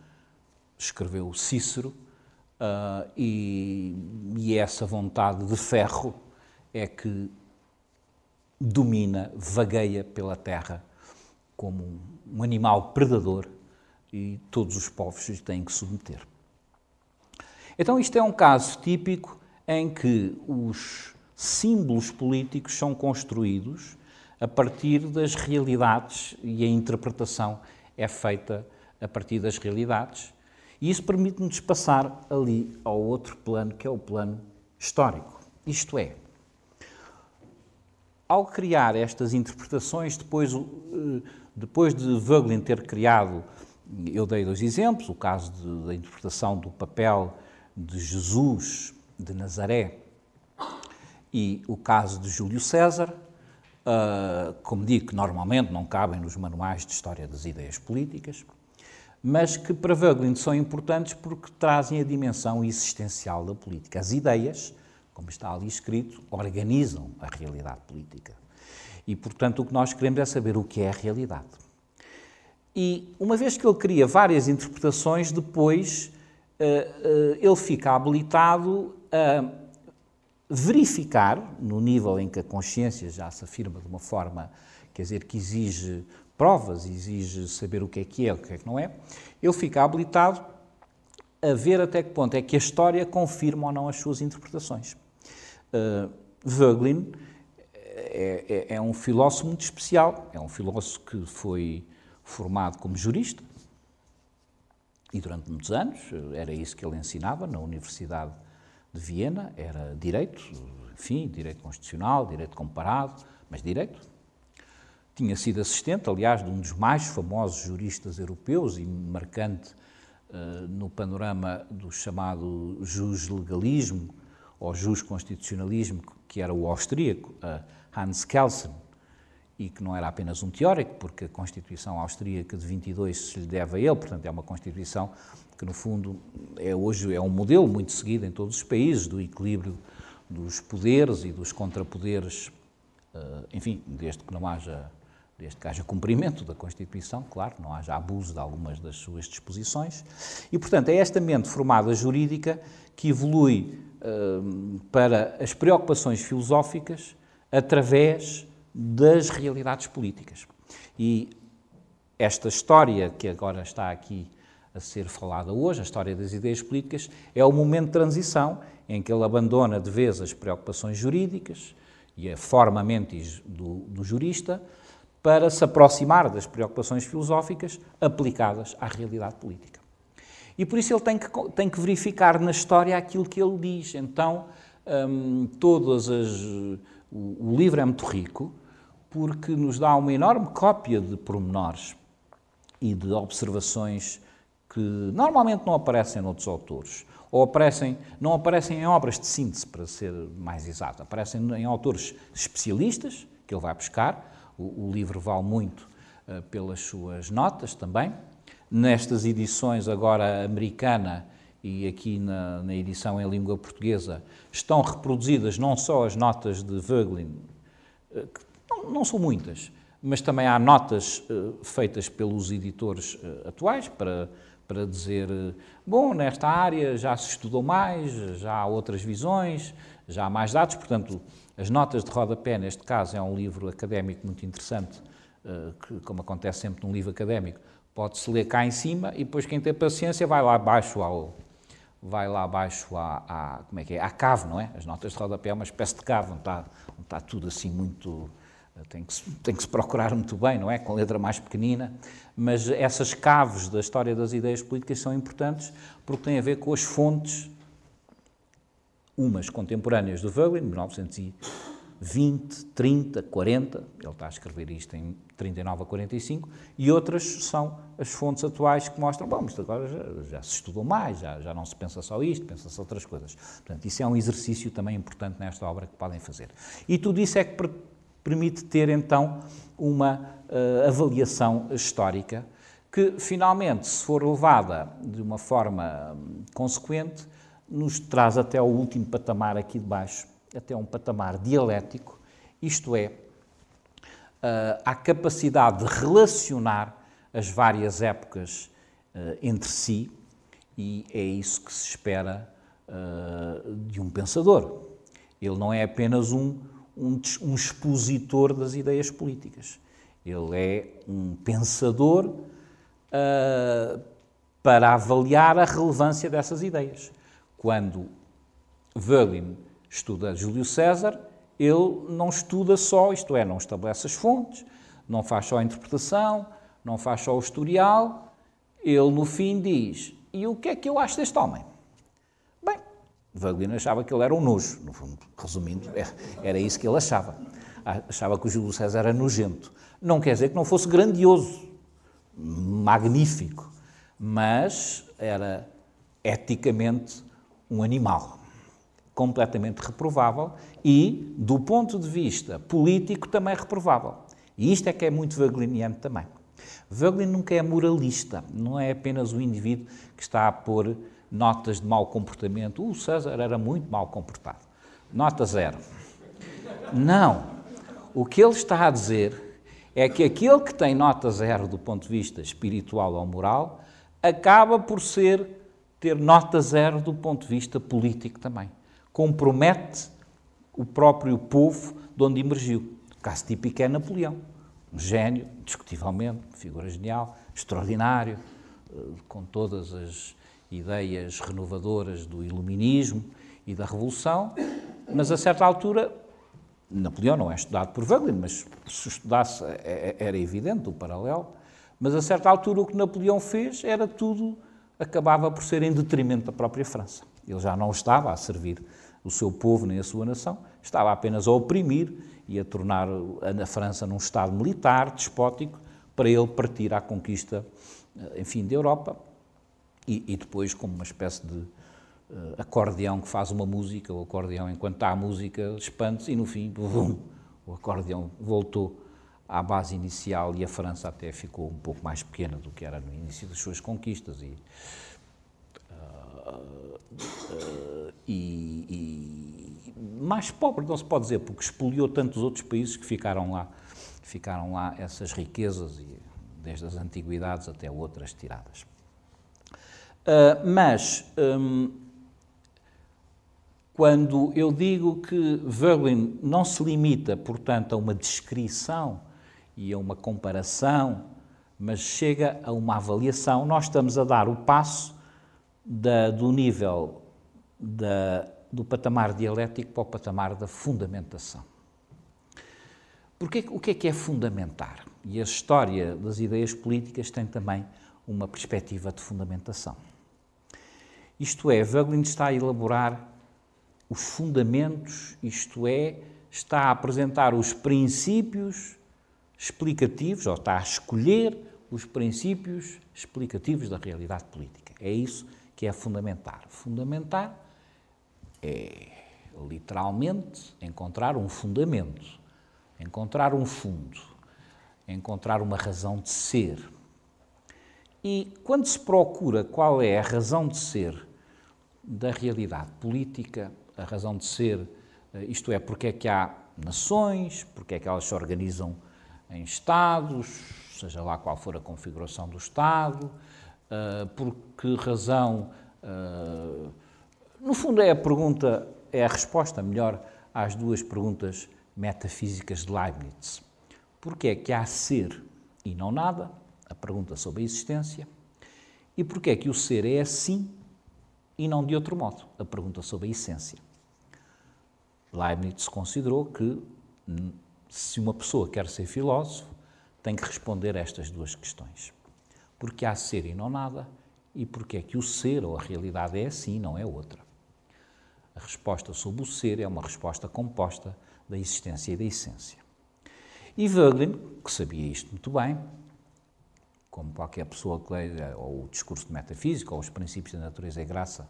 Speaker 1: escreveu Cícero, eh, e, e essa vontade de ferro é que domina, vagueia pela terra como um animal predador e todos os povos têm que submeter. Então, isto é um caso típico em que os símbolos políticos são construídos a partir das realidades e a interpretação é feita a partir das realidades. E isso permite-nos passar ali ao outro plano, que é o plano histórico. Isto é, ao criar estas interpretações, depois, eh, depois de Voegelin ter criado eu dei dois exemplos, o caso de, da interpretação do papel de Jesus de Nazaré e o caso de Júlio César, uh, como digo, que normalmente não cabem nos manuais de história das ideias políticas, mas que para Voegelin são importantes porque trazem a dimensão existencial da política. As ideias, como está ali escrito, organizam a realidade política. E, portanto, o que nós queremos é saber o que é a realidade. E uma vez que ele cria várias interpretações, depois uh, uh, ele fica habilitado a verificar, no nível em que a consciência já se afirma de uma forma, quer dizer, que exige provas, exige saber o que é que é, o que é que não é, ele fica habilitado a ver até que ponto é que a história confirma ou não as suas interpretações. Uh, é, é, é, um filósofo muito especial, é um filósofo que foi formado como jurista, e durante muitos anos eh, era isso que ele ensinava na Universidade de Viena, era direito, enfim, direito constitucional, direito comparado, mas direito. Tinha sido assistente, aliás, de um dos mais famosos juristas europeus e marcante uh, no panorama do chamado jus-legalismo ou jus-constitucionalismo, que era o austríaco, uh, Hans Kelsen e que não era apenas um teórico, porque a Constituição Austríaca de 22 se lhe deve a ele, portanto é uma Constituição que no fundo é hoje é um modelo muito seguido em todos os países do equilíbrio dos poderes e dos contrapoderes, eh, enfim, desde que não haja desde que haja cumprimento da Constituição, claro, não haja abuso de algumas das suas disposições. E, portanto, é esta mente formada jurídica que evolui eh, para as preocupações filosóficas através das realidades políticas. E esta história que agora está aqui a ser falada hoje, a história das ideias políticas, é o momento de transição em que ele abandona de vez as preocupações jurídicas e a forma mentis do, do jurista para se aproximar das preocupações filosóficas aplicadas à realidade política. E por isso ele tem que, tem que verificar na história aquilo que ele diz. Então, hum, todas as. O, o livro é muito rico, porque nos dá uma enorme cópia de pormenores e de observações que normalmente não aparecem noutros autores, ou aparecem, não aparecem em obras de síntese, para ser mais exato, aparecem em autores especialistas, que ele vai buscar, o, o livro vale muito uh, pelas suas notas também, nestas edições agora americana e aqui na, na, edição em língua portuguesa, estão reproduzidas não só as notas de Vöglin, eh, que não, não são muitas, mas também há notas uh, feitas pelos editores uh, atuais para, para dizer: eh, bom, nesta área já se estudou mais, já há outras visões, já há mais dados. Portanto, as notas de rodapé, neste caso, é um livro académico muito interessante, que, como acontece sempre num livro académico, pode-se ler cá em cima e depois quem tem paciência vai lá abaixo ao. Vai lá abaixo à, à, como é que é? à cave, não é? As notas de rodapé é uma espécie de cave, onde está, onde está tudo assim muito, tem que, se, tem que se procurar muito bem, não é? Com letra mais pequenina. Mas essas caves da história das ideias políticas são importantes porque têm a ver com as fontes, umas contemporâneas do Vögel, 1920, 30, 40, ele está a escrever isto em 39 a 45, e outras são as fontes atuais que mostram, bom, isto agora já, já se estudou mais, já, já não se pensa só isto, pensa-se outras coisas. Portanto, isso é um exercício também importante nesta obra que podem fazer. E tudo isso é que permite ter então uma uh, avaliação histórica que finalmente, se for levada de uma forma hum, consequente, nos traz até ao último patamar aqui de baixo, até um patamar dialético, isto é, a eh, capacidade de relacionar as várias épocas eh, entre si, e é isso que se espera de um pensador. Ele não é apenas um um, um expositor das ideias políticas. Ele é um pensador uh, para avaliar a relevância dessas ideias. Quando Völin estuda Júlio César, ele não estuda só, isto é, não estabelece as fontes, não faz só a interpretação, não faz só o historial. Ele, no fim, diz: E o que é que eu acho deste homem? Vaglino achava que ele era um nojo, no fundo, resumindo, é, era isso que ele achava. Achava que o Júlio César era nojento. Não quer dizer que não fosse grandioso, magnífico, mas era eticamente um animal, completamente reprovável e, do ponto de vista político, também reprovável. E isto é que é muito vagliniano também. Vaglin nunca é moralista, não é apenas o indivíduo que está a pôr notas de mau comportamento. O César era muito mal comportado. Nota zero. Não. O que ele está a dizer é que aquele que tem nota zero do ponto de vista espiritual ou moral acaba por ser ter nota zero do ponto de vista político também. Compromete o próprio povo de onde emergiu. O caso típico é Napoleão. Um gênio, discutivelmente, figura genial, extraordinário, eh, com todas as ideias renovadoras do iluminismo e da revolução, mas a certa altura Napoleão não é estudado por Wagner, mas se estudasse é, é, era evidente o paralelo, mas a certa altura o que Napoleão fez era tudo acabava por ser em detrimento da própria França. Ele já não estava a servir o seu povo nem a sua nação, estava apenas a oprimir e a tornar a França num estado militar, despótico, para ele partir à conquista, eh, enfim, da Europa, e, e depois como uma espécie de uh, acordeão que faz uma música, o acordeão enquanto está a música expande-se e no fim, bum, o acordeão voltou à base inicial e a França até ficou um pouco mais pequena do que era no início das suas conquistas e, uh, e, e mais pobre não se pode dizer porque expoliou tantos outros países que ficaram lá ficaram lá essas riquezas e desde as antiguidades até outras tiradas. Ah, mas, um, quando eu digo que Verlin não se limita, portanto, a uma descrição e a uma comparação, mas chega a uma avaliação, nós estamos a dar o passo da, do nível da, do patamar dialético para o patamar da fundamentação. Porque, o que é que é fundamentar? E a história das ideias políticas tem também uma perspectiva de fundamentação. Isto é, Voegelin está a elaborar os fundamentos, isto é, está a apresentar os princípios explicativos, ou está a escolher os princípios explicativos da realidade política. É isso que é fundamentar. Fundamentar é literalmente encontrar um fundamento, encontrar um fundo, encontrar uma razão de ser. E quando se procura qual é a razão de ser da realidade política, a razão de ser, eh, isto é, porque é que há nações, porque é que elas se organizam em Estados, seja lá qual for a configuração do Estado, eh, por que razão. Eh, no fundo, é a pergunta, é a resposta, melhor, às duas perguntas metafísicas de Leibniz. Porquê é que há ser e não nada? A pergunta sobre a existência. E porquê é que o ser é assim e não de outro modo, a pergunta sobre a essência. Leibniz considerou que hum, se uma pessoa quer ser filósofo, tem que responder a estas duas questões. Porque há ser e não nada, e porque é que o ser ou a realidade é assim e não é outra. A resposta sobre o ser é uma resposta composta da existência e da essência. E Wöglin, que sabia isto muito bem, como qualquer pessoa que leia ou o discurso de metafísica ou os princípios da natureza e graça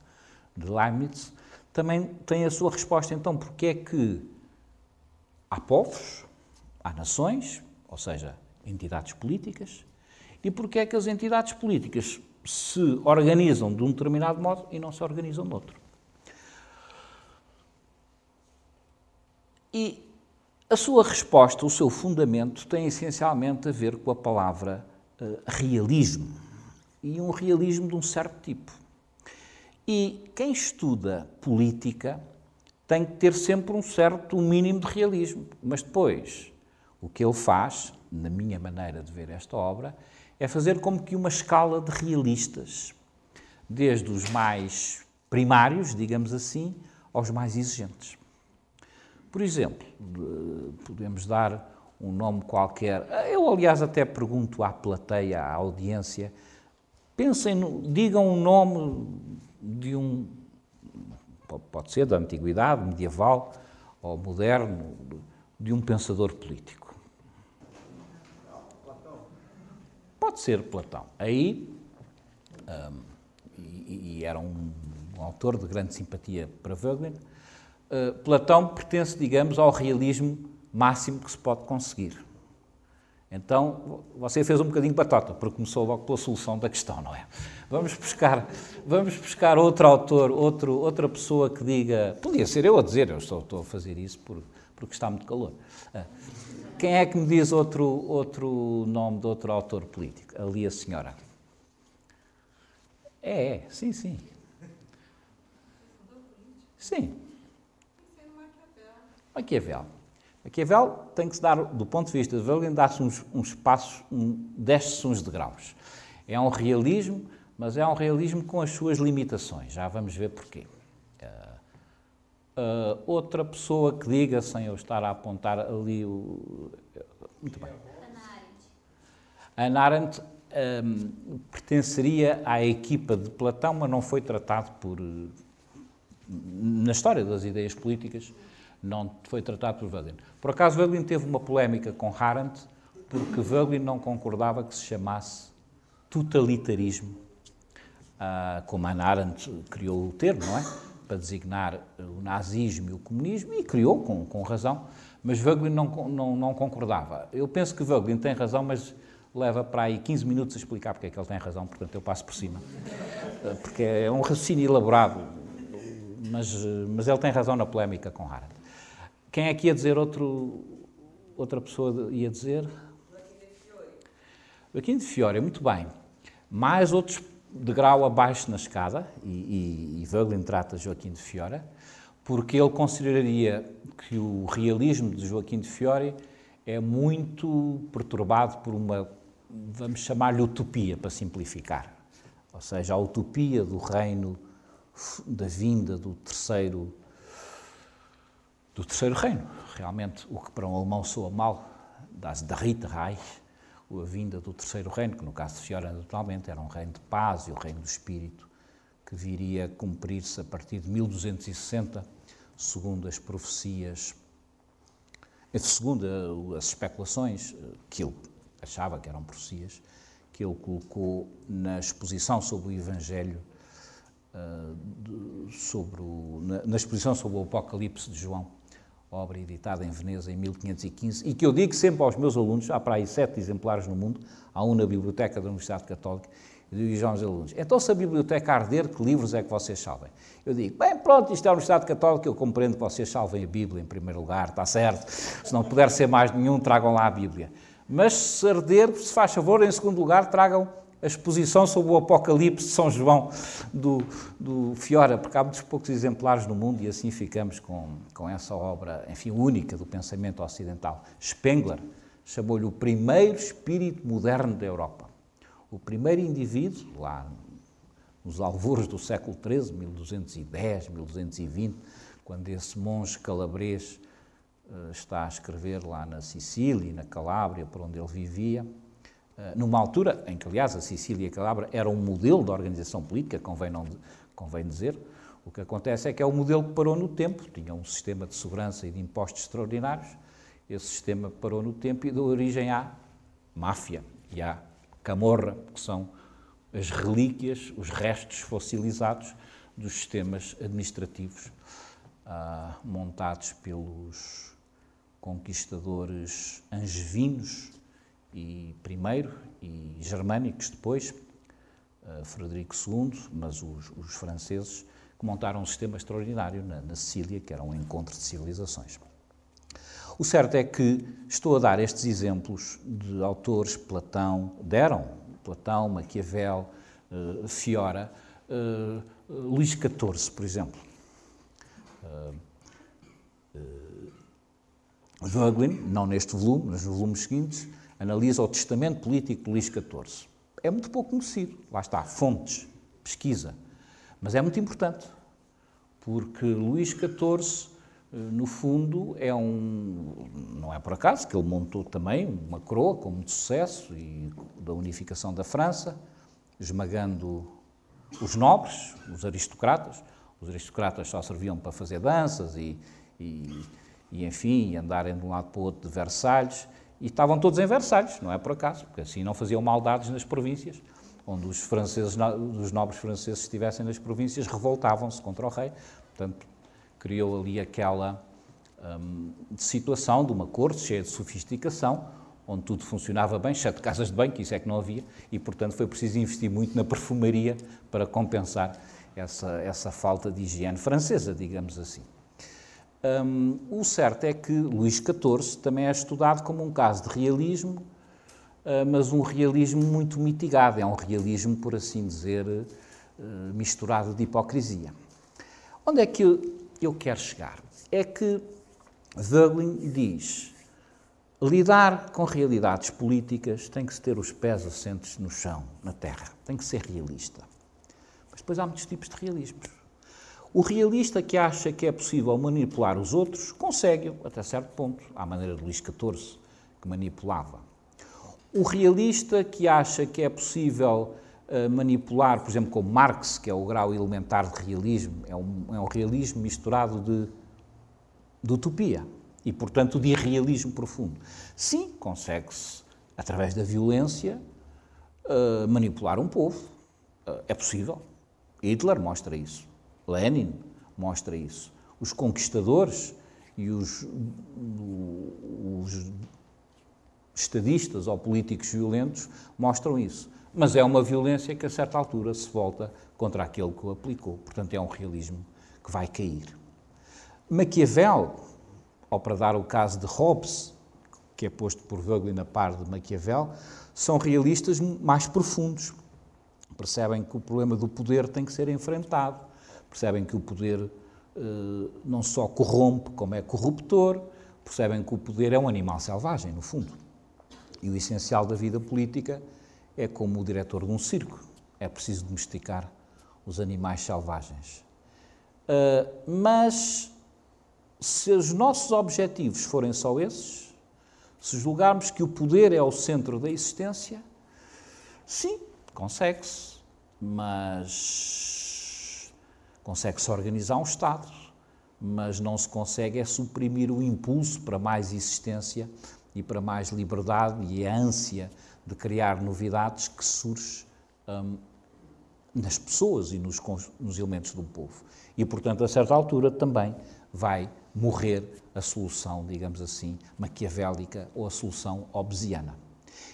Speaker 1: de Leibniz, também tem a sua resposta. Então, porque é que há povos, há nações, ou seja, entidades políticas, e porque é que as entidades políticas se organizam de um determinado modo e não se organizam de outro. E a sua resposta, o seu fundamento, tem essencialmente a ver com a palavra eh, realismo e um realismo de um certo tipo. E quem estuda política tem que ter sempre um certo um mínimo de realismo, mas depois o que ele faz, na minha maneira de ver esta obra, é fazer como que uma escala de realistas, desde os mais primários, digamos assim, aos mais exigentes. Por exemplo, podemos dar um nome qualquer. Eu, aliás, até pergunto à plateia, à audiência, pensem, no, digam um nome de um, pode ser da antiguidade, medieval ou moderno, de um pensador político. Pode ser Platão. Aí, um, e, e, era um, um, autor de grande simpatia para Wögler, uh, eh, Platão pertence, digamos, ao realismo máximo que se pode conseguir. Então, você fez um bocadinho batota, porque começou logo pela solução da questão, não é? Vamos buscar, vamos buscar outro autor, outro, outra pessoa que diga. Podia ser eu a dizer, eu estou, estou a fazer isso por, porque está muito calor. Ah, quem é que me diz outro, outro nome de outro autor político? Ali a senhora. É, é, sim, sim. Sim. Maquiavel. Maquiavel tem que se dar, do ponto de vista de Verhoeven, dar se uns, uns, passos, um, desce-se uns degraus. É um realismo, mas é um realismo com as suas limitações, já vamos ver porquê. Uh, outra pessoa que diga, sem eu estar a apontar ali o. Muito bem. Ana Arendt um, ehm, pertenceria à equipa de Platão, mas não foi tratado por. na história das ideias políticas não foi tratado por Völin. Por acaso, Völin teve uma polémica com Harant, porque Völin não concordava que se chamasse totalitarismo, ah, como Hannah Arendt criou o termo, não é? Para designar o nazismo e o comunismo, e criou com, com razão, mas Vöglin não, não, não, concordava. Eu penso que Vöglin tem razão, mas leva para aí 15 minutos a explicar porque é que ele tem razão, portanto eu passo por cima. Ah, porque é um raciocínio elaborado, mas, mas ele tem razão na polémica com Harant. Quem é que ia dizer outro, outra pessoa ia dizer? Joaquim de Fiore, muito bem. Mais outros degrau abaixo na escada, e, e, Vöglin trata Joaquim de Fiore, porque ele consideraria que o realismo de Joaquim de Fiore é muito perturbado por uma, vamos chamar-lhe utopia, para simplificar. Ou seja, a utopia do reino da vinda do terceiro do Terceiro Reino. Realmente, o que para um alemão soa mal, das Dritte Reich, a vinda do Terceiro Reino, que no caso de Fiora, naturalmente, era um reino de paz e o reino do espírito, que viria a cumprir-se a partir de 1260, segundo as profecias, eh, segundo eh, as especulações eh, que ele achava que eram profecias, que ele colocou na exposição sobre o Evangelho, sobre o, na, na exposição sobre o Apocalipse de João, obra editada em Veneza em 1515 e que eu digo sempre aos meus alunos, há para aí sete exemplares no mundo, há um na biblioteca da Universidade Católica, eu digo aos alunos, então se a biblioteca arder, que livros é que vocês salvem? Eu digo, bem, pronto, isto é a Universidade Católica, eu compreendo que vocês salvem a Bíblia em primeiro lugar, está certo, se não puder ser mais nenhum, tragam lá a Bíblia. Mas se arder, se faz favor, em segundo lugar, tragam a exposição sobre o Apocalipse de São João do, do Fiora, porque há muitos poucos exemplares no mundo e assim ficamos com, com essa obra, enfim, única do pensamento ocidental. Spengler chamou-lhe o primeiro espírito moderno da Europa. O primeiro indivíduo, lá nos alvores do século XIII, 1210, 1220, quando esse monge calabrês eh, está a escrever lá na Sicília e na Calábria, por onde ele vivia, eh, numa altura em que, aliás, a Sicília e a Calabria eram um modelo de organização política, convém, não, convém dizer, o que acontece é que é um modelo que parou no tempo, tinha um sistema de segurança e de impostos extraordinários, esse sistema parou no tempo e deu origem à máfia e à camorra, que são as relíquias, os restos fossilizados dos sistemas administrativos ah, montados pelos conquistadores angevinos e primeiro e germânicos depois, eh, Frederico II, mas os, os, franceses que montaram um sistema extraordinário na, na Sicília, que era um encontro de civilizações. O certo é que estou a dar estes exemplos de autores Platão deram, Platão, Maquiavel, eh, Fiora, eh, Luís XIV, por exemplo. Uh, não neste volume, mas nos volumes seguintes, analisa o testamento político de Luís XIV. É muito pouco conhecido, lá está, fontes, pesquisa, mas é muito importante, porque Luís XIV, eh, no fundo, é um. Não é por acaso que ele montou também uma coroa com muito sucesso e da unificação da França, esmagando os nobres, os aristocratas. Os aristocratas só serviam para fazer danças e, e, e enfim, andarem de um lado para o outro de Versalhes e estavam todos Versalhes, não é por acaso, porque assim não faziam maldades nas províncias, onde os franceses, os nobres franceses estivessem nas províncias, revoltavam-se contra o rei, portanto, criou ali aquela hum, situação de uma corte cheia de sofisticação, onde tudo funcionava bem, exceto casas de banho, que isso é que não havia, e portanto foi preciso investir muito na perfumaria para compensar essa, essa falta de higiene francesa, digamos assim. Um, o certo é que Luís XIV também é estudado como um caso de realismo, uh, mas um realismo muito mitigado, é um realismo, por assim dizer, uh, misturado de hipocrisia. Onde é que eu, eu quero chegar? É que Wögling diz Lidar com realidades políticas tem que se ter os pés assentes no chão, na terra. Tem que ser realista. Mas depois há muitos tipos de realismos. O realista que acha que é possível manipular os outros consegue-o, até certo ponto, à maneira de Luís XIV, que manipulava. O realista que acha que é possível uh, manipular, por exemplo, como Marx, que é o grau elementar de realismo, é um, é um realismo misturado de, de utopia e, portanto, de irrealismo profundo. Sim, consegue-se, através da violência, uh, manipular um povo. Uh, é possível. Hitler mostra isso. Lenin mostra isso. Os conquistadores e os, os estadistas ou políticos violentos mostram isso. Mas é uma violência que, a certa altura, se volta contra aquele que o aplicou. Portanto, é um realismo que vai cair. Maquiavel, ou para dar o caso de Hobbes, que é posto por Vögel na par de Maquiavel, são realistas mais profundos. Percebem que o problema do poder tem que ser enfrentado percebem que o poder eh, não só corrompe, como é corruptor, percebem que o poder é um animal selvagem, no fundo. E o essencial da vida política é como o diretor de um circo: é preciso domesticar os animais selvagens. Uh, mas se os nossos objetivos forem só esses, se julgarmos que o poder é o centro da existência, sim, consegue-se, mas Consegue-se organizar um Estado, mas não se consegue é suprimir o impulso para mais existência e para mais liberdade e a ânsia de criar novidades que surge hum, nas pessoas e nos, nos elementos do povo. E, portanto, a certa altura também vai morrer a solução, digamos assim, maquiavélica ou a solução hobbesiana.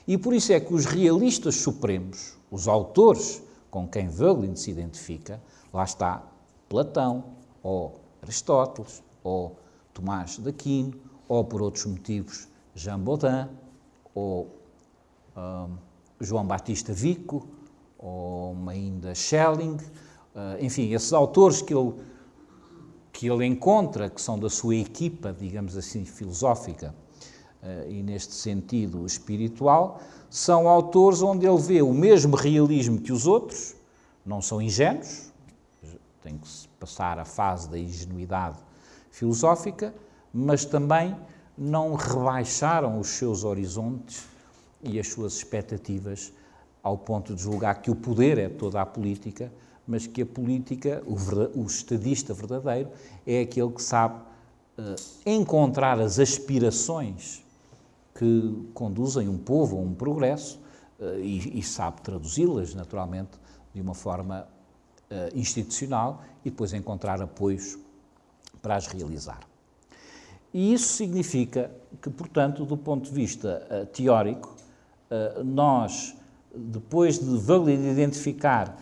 Speaker 1: E por isso é que os realistas supremos, os autores com quem Völin se identifica, lá está, Platão, ou Aristóteles, ou Tomás de Aquino, ou por outros motivos, Jean Baudin, ou um, João Batista Vico, ou ainda Schelling, eh, enfim, esses autores que ele, que ele encontra, que são da sua equipa, digamos assim, filosófica eh, e neste sentido espiritual, são autores onde ele vê o mesmo realismo que os outros, não são ingênuos, tem que se passar a fase da ingenuidade filosófica, mas também não rebaixaram os seus horizontes e as suas expectativas ao ponto de julgar que o poder é toda a política, mas que a política, o, o estadista verdadeiro, é aquele que sabe uh, encontrar as aspirações que conduzem um povo a um progresso uh, e, e sabe traduzi-las, naturalmente, de uma forma eh, institucional e depois encontrar apoios para as realizar. E isso significa que, portanto, do ponto de vista eh, teórico, eh, nós, depois de identificar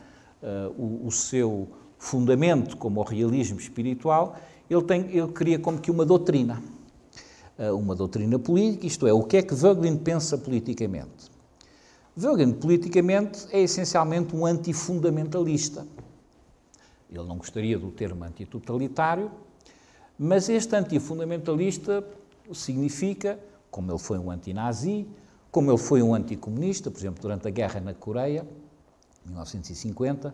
Speaker 1: o seu fundamento como o realismo espiritual, ele, tem, ele cria como que uma doutrina. Uma doutrina política, isto é, o que é que Vogelin pensa politicamente? Vogelin, politicamente, é essencialmente um antifundamentalista. Ele não gostaria do termo antitotalitário, mas este antifundamentalista significa, como ele foi um antinazi, como ele foi um anticomunista, por exemplo, durante a guerra na Coreia, 1950,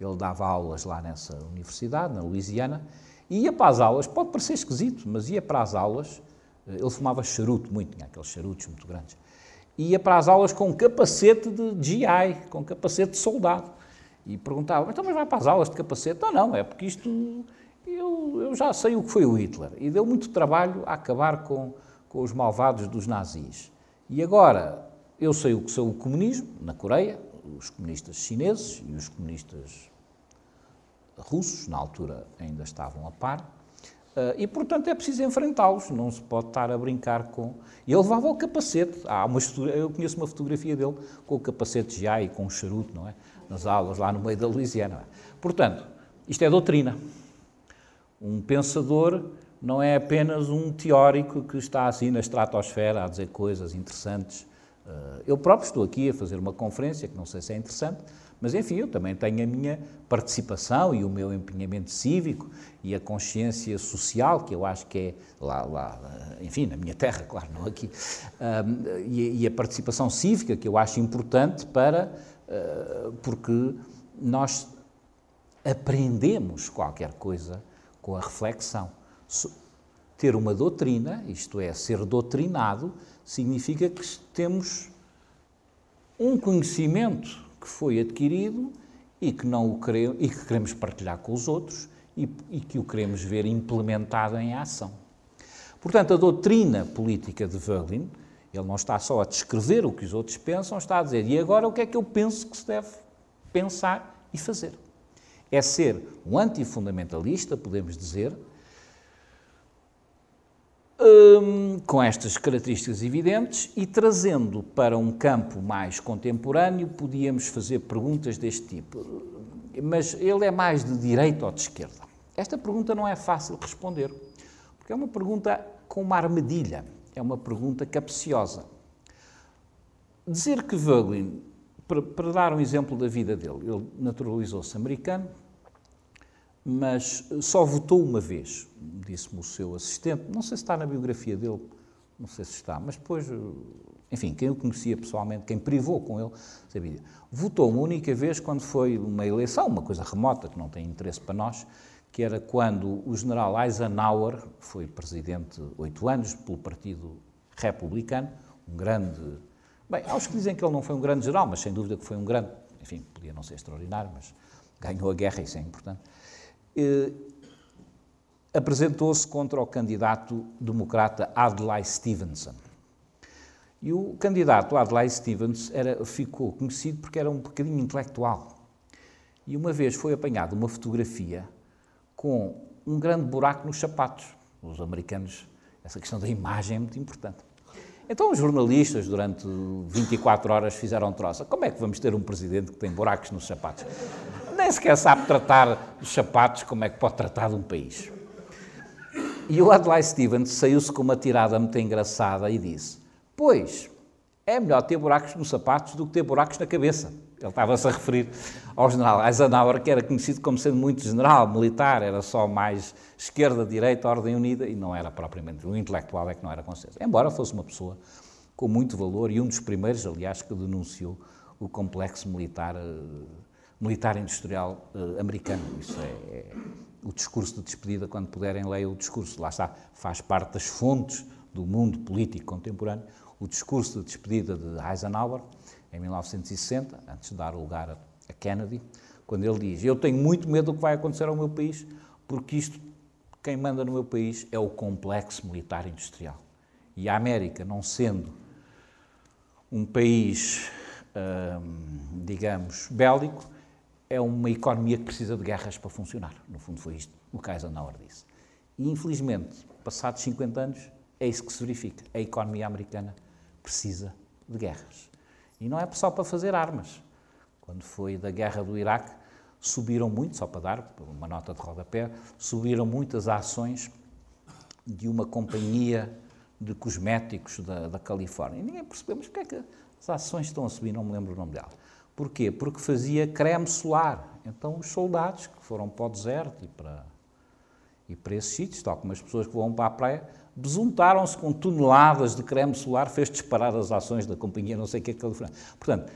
Speaker 1: ele dava aulas lá nessa universidade, na Louisiana, e ia para as aulas, pode parecer esquisito, mas ia para as aulas, eh, ele fumava charuto muito, tinha aqueles charutos muito grandes, ia para as aulas com capacete de GI, com capacete de soldado. E perguntava, então mas vai para as aulas de capacete? Não, não, é porque isto, eu, eu já sei o que foi o Hitler. E deu muito trabalho a acabar com, com os malvados dos nazis. E agora, eu sei o que sou o comunismo, na Coreia, os comunistas chineses e os comunistas russos, na altura ainda estavam a par, eh, e portanto é preciso enfrentá-los, não se pode estar a brincar com. E ele levava o capacete, há uma eu conheço uma fotografia dele com o capacete já e com o charuto, não é? nas aulas lá no meio da Louisiana. Portanto, isto é doutrina. Um pensador não é apenas um teórico que está assim na estratosfera a dizer coisas interessantes. Eh, eu próprio estou aqui a fazer uma conferência que não sei se é interessante, mas enfim, eu também tenho a minha participação e o meu empenhamento cívico e a consciência social, que eu acho que é lá, lá eh, enfim, na minha terra, [LAUGHS] claro, não aqui, eh, e, a participação cívica que eu acho importante para eh, porque nós aprendemos qualquer coisa com a reflexão. Ter uma doutrina, isto é, ser doutrinado, significa que temos um conhecimento que foi adquirido e que não o queremos, e que queremos partilhar com os outros e, e que o queremos ver implementado em ação. Portanto, a doutrina política de Wöglin ele não está só a descrever o que os outros pensam, está a dizer, e agora o que é que eu penso que se deve pensar e fazer? É ser um antifundamentalista, podemos dizer, um, com estas características evidentes e trazendo para um campo mais contemporâneo, podíamos fazer perguntas deste tipo. Mas ele é mais de direita ou de esquerda? Esta pergunta não é fácil de responder, porque é uma pergunta com uma armadilha. É uma pergunta capciosa. Dizer que Voegelin, para, para dar um exemplo da vida dele, ele naturalizou-se americano, mas só votou uma vez, disse-me o seu assistente. Não sei se está na biografia dele, não sei se está, mas depois, enfim, quem o conhecia pessoalmente, quem privou com ele, sabia. Votou uma única vez quando foi uma eleição, uma coisa remota que não tem interesse para nós, que era quando o general Eisenhower, foi presidente oito anos pelo Partido Republicano, um grande. Bem, os que dizem que ele não foi um grande general, mas sem dúvida que foi um grande. Enfim, podia não ser extraordinário, mas ganhou a guerra, isso é importante. Eh, apresentou-se contra o candidato democrata Adlai Stevenson. E o candidato Adlai Stevens era, ficou conhecido porque era um bocadinho intelectual. E uma vez foi apanhada uma fotografia com um grande buraco nos sapatos. Os americanos, essa questão da imagem é muito importante. Então os jornalistas durante 24 horas fizeram troça. Como é que vamos ter um presidente que tem buracos nos sapatos? Nem sequer sabe tratar os sapatos, como é que pode tratar de um país? E o Adlai Stevens saiu-se com uma tirada muito engraçada e disse: Pois, é melhor ter buracos nos sapatos do que ter buracos na cabeça. Ele estava-se a referir ao general Eisenhower, que era conhecido como sendo muito general, militar, era só mais esquerda, direita, ordem unida, e não era propriamente um intelectual, é que não era consciente. Embora fosse uma pessoa com muito valor e um dos primeiros, aliás, que denunciou o complexo militar, eh, militar industrial eh, americano. Isso é, é, o discurso de despedida, quando puderem, ler o discurso. Lá está, faz parte das fontes do mundo político contemporâneo. O discurso de despedida de Eisenhower, em 1960, antes de dar o lugar a Kennedy, quando ele diz: Eu tenho muito medo do que vai acontecer ao meu país, porque isto, quem manda no meu país é o complexo militar industrial. E a América, não sendo um país, hum, digamos, bélico, é uma economia que precisa de guerras para funcionar. No fundo, foi isto o que Eisenhower disse. E, infelizmente, passados 50 anos, é isso que se verifica. A economia americana precisa de guerras. E não é só para fazer armas. Quando foi da guerra do Iraque, subiram muito, só para dar uma nota de rodapé, subiram muitas ações de uma companhia de cosméticos da, da Califórnia. E ninguém mas porque é que as ações estão a subir, não me lembro o nome dela. Porquê? Porque fazia creme solar. Então os soldados que foram para o deserto e para, e para esses sítios, tal como as pessoas que vão para a praia, Besuntaram-se com toneladas de creme solar, fez disparar as ações da companhia, não sei o que é que Portanto,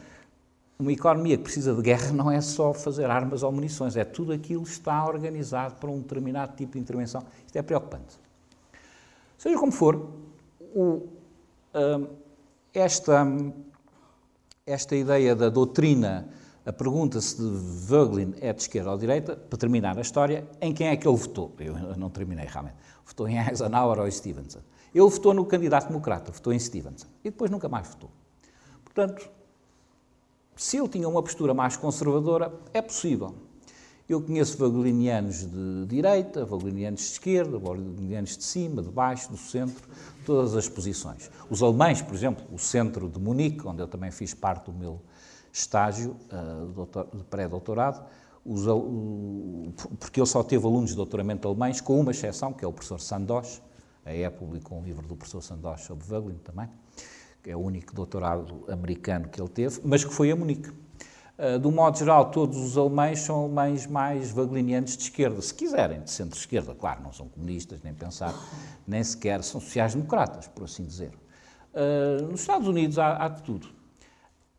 Speaker 1: uma economia que precisa de guerra não é só fazer armas ou munições, é tudo aquilo que está organizado para um determinado tipo de intervenção. Isto é preocupante. Seja como for, o, hum, esta, esta ideia da doutrina a pergunta se de Voglin é de esquerda ou de direita, para terminar a história, em quem é que ele votou? Eu não terminei realmente. Votou em Eisenhower ou em Stevenson. Ele votou no candidato democrata, votou em Stevenson. E depois nunca mais votou. Portanto, se ele tinha uma postura mais conservadora, é possível. Eu conheço vaglinianos de direita, vaglinianos de esquerda, vaglinianos de cima, de baixo, do centro, todas as posições. Os alemães, por exemplo, o centro de Munique, onde eu também fiz parte do meu estágio eh, de pré-doutorado, porque ele só teve alunos de doutoramento alemães, com uma exceção, que é o professor Sandoz. A E publicou um livro do professor Sandoz sobre Wagner também, que é o único doutorado americano que ele teve, mas que foi a Munique. Eh, do modo geral, todos os alemães são alemães mais waglinianos de esquerda, se quiserem, de centro-esquerda, claro, não são comunistas, nem pensar, nem sequer são sociais-democratas, por assim dizer. Uh, nos Estados Unidos há, há de tudo.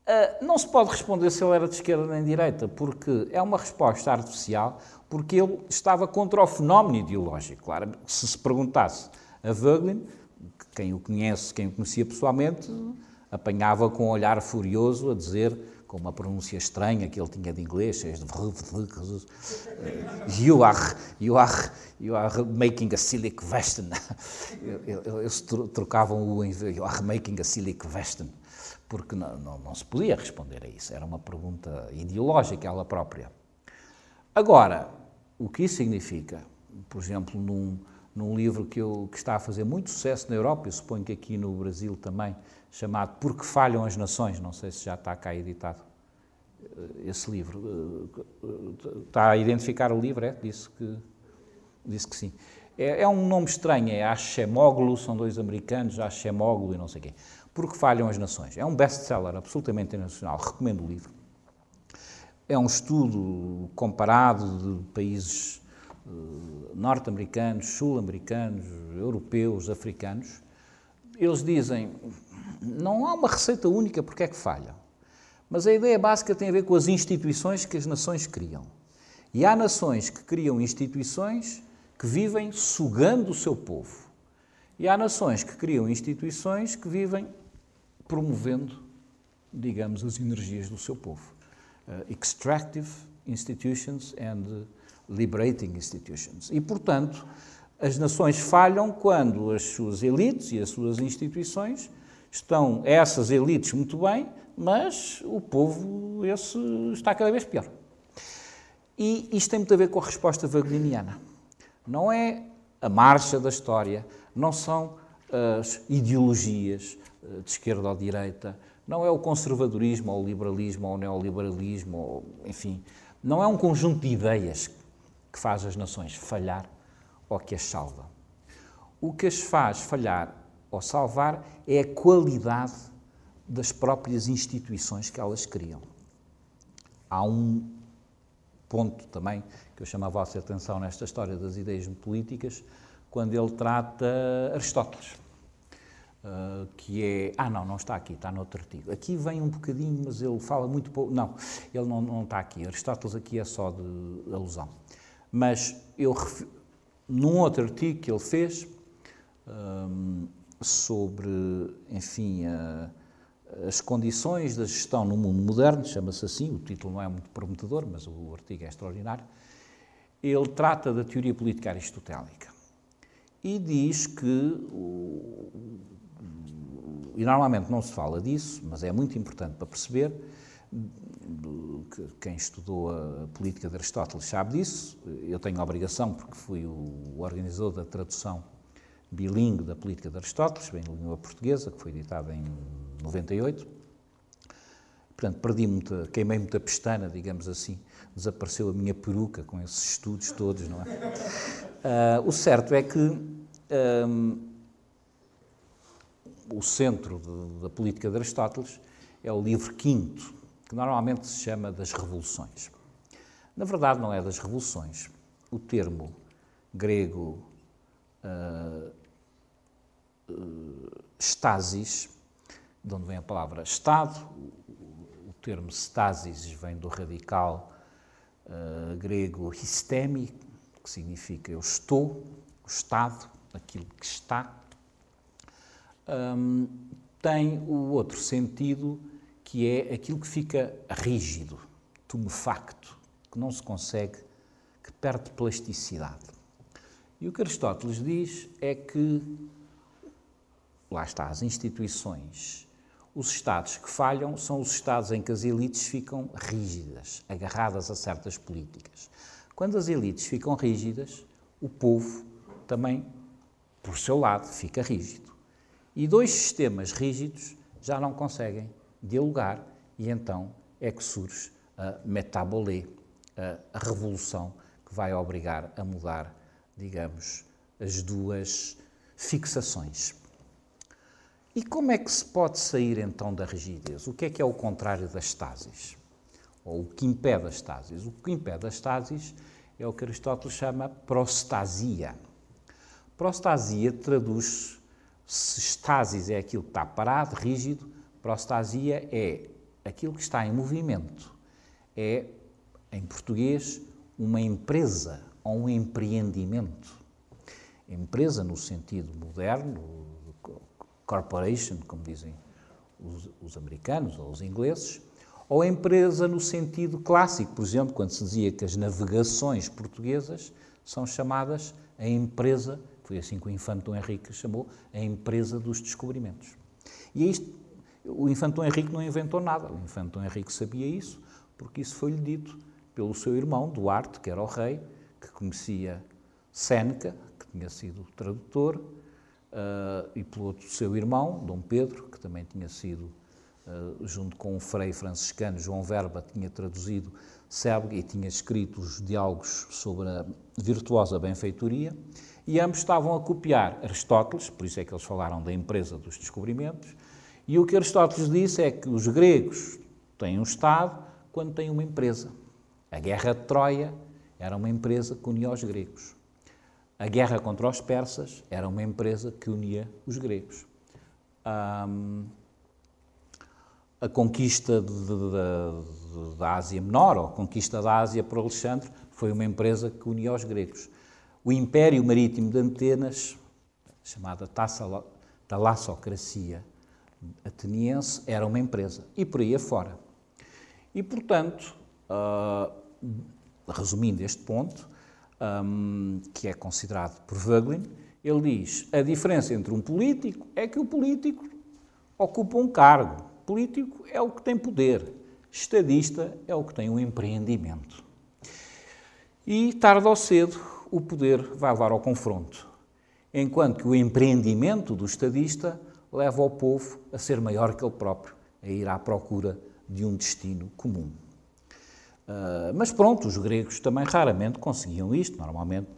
Speaker 1: Uh, não se pode responder se ele era de esquerda nem de direita, porque é uma resposta artificial, porque ele estava contra o fenómeno ideológico. Claro, se se perguntasse a Voegelin, quem o conhece, quem o conhecia pessoalmente, apanhava com um olhar furioso a dizer, com uma pronúncia estranha que ele tinha de inglês, de... Eh, you are, you are, you are making a silly question. [LAUGHS] Eles trocavam o... You are making a silly question porque não, não, não, se podia responder a isso. Era uma pergunta ideológica ela própria. Agora, o que isso significa? Por exemplo, num, num livro que, eu, que está a fazer muito sucesso na Europa, eu suponho que aqui no Brasil também, chamado Porque Falham as Nações, não sei se já está cá editado eh, esse livro. Eh, está a identificar o livro, é? Disse que, disse que sim. É, é um nome estranho, é Achemoglu, são dois americanos, Achemoglu e não sei quem. Porque falham as nações. É um best-seller absolutamente internacional, recomendo o livro. É um estudo comparado de países eh, norte-americanos, sul-americanos, europeus, africanos. Eles dizem, não há uma receita única porque é que falham. Mas a ideia básica tem a ver com as instituições que as nações criam. E há nações que criam instituições que vivem sugando o seu povo. E há nações que criam instituições que vivem promovendo, digamos, as energias do seu povo. Uh, extractive institutions and liberating institutions. E, portanto, as nações falham quando as suas elites e as suas instituições estão, essas elites, muito bem, mas o povo esse está cada vez pior. E isto tem muito a ver com a resposta wagneriana. Não é a marcha da história, não são as ideologias eh, de esquerda ou direita, não é o conservadorismo ou o liberalismo ou o neoliberalismo, ou, enfim, não é um conjunto de ideias que faz as nações falhar ou que as salva. O que as faz falhar ou salvar é a qualidade das próprias instituições que elas criam. Há um ponto também que eu chamava a vossa atenção nesta história das ideias políticas, quando ele trata Aristóteles. Uh, que é. Ah, não, não está aqui, está noutro artigo. Aqui vem um bocadinho, mas ele fala muito pouco. Não, ele não, não está aqui. Aristóteles aqui é só de alusão. Mas eu, num outro artigo que ele fez um, eh, sobre, enfim, a, eh, as condições da gestão no mundo moderno, chama-se assim, o título não é muito prometedor, mas o artigo é extraordinário. Ele trata da teoria política aristotélica e diz que, e normalmente não se fala disso, mas é muito importante para perceber, quem estudou a política de Aristóteles sabe disso, eu tenho a obrigação, porque fui o organizador da tradução bilingue da política de Aristóteles, bem língua portuguesa, que foi editada em 98. Portanto, perdi muita, queimei muita pestana, digamos assim, desapareceu a minha peruca com esses estudos todos, não é? Uh, o certo é que um, o centro de, da política de Aristóteles é o livro quinto, que normalmente se chama das revoluções. Na verdade, não é das revoluções. O termo grego uh, uh stasis, de onde vem a palavra Estado, o, o termo stasis vem do radical uh, grego histémico, que significa eu estou, o estado, aquilo que está, um, tem o outro sentido que é aquilo que fica rígido, tumefacto, que não se consegue, que perde plasticidade. E o que Aristóteles diz é que lá está, as instituições. Os Estados que falham são os Estados em que as elites ficam rígidas, agarradas a certas políticas. Quando as elites ficam rígidas, o povo também, por seu lado, fica rígido. E dois sistemas rígidos já não conseguem dialogar, e então é que surge a metabolé, a revolução que vai obrigar a mudar, digamos, as duas fixações. E como é que se pode sair então da rigidez? O que é que é o contrário das estásis? Ou o que impede as estásis? O que impede as estasis é o que Aristóteles chama prostasia. Prostasia traduz-se, estasis é aquilo que está parado, rígido, prostasia é aquilo que está em movimento. É, em português, uma empresa ou um empreendimento. Empresa no sentido moderno, corporation, como dizem os, os americanos ou os ingleses, ou empresa no sentido clássico, por exemplo, quando se dizia que as navegações portuguesas são chamadas a empresa, foi assim que o Infante Dom Henrique chamou, a empresa dos descobrimentos. E é isto, o Infante Dom Henrique não inventou nada, o Infante Dom Henrique sabia isso, porque isso foi-lhe dito pelo seu irmão Duarte, que era o rei, que conhecia Seneca, que tinha sido tradutor, uh, e pelo outro seu irmão, Dom Pedro, que também tinha sido ah, junto com o frei franciscano João Verba, tinha traduzido Serg e tinha escrito os diálogos sobre a virtuosa benfeitoria, e ambos estavam a copiar Aristóteles, por isso é que eles falaram da empresa dos descobrimentos, e o que Aristóteles disse é que os gregos têm um Estado quando têm uma empresa. A guerra de Troia era uma empresa que unia os gregos. A guerra contra os persas era uma empresa que unia os gregos. Um, a conquista de, de, de, da Ásia Menor, ou a conquista da Ásia por Alexandre, foi uma empresa que uniu os gregos. O Império Marítimo de Atenas, chamada Talassocracia Ateniense, era uma empresa, e por aí afora. E, portanto, uh, resumindo este ponto, um, ah, que é considerado por Voegelin, ele diz: a diferença entre um político é que o político ocupa um cargo, Político é o que tem poder, estadista é o que tem um empreendimento. E tarde ou cedo o poder vai levar ao confronto, enquanto que o empreendimento do estadista leva o povo a ser maior que ele próprio, a ir à procura de um destino comum. Uh, mas pronto, os gregos também raramente conseguiam isto. Normalmente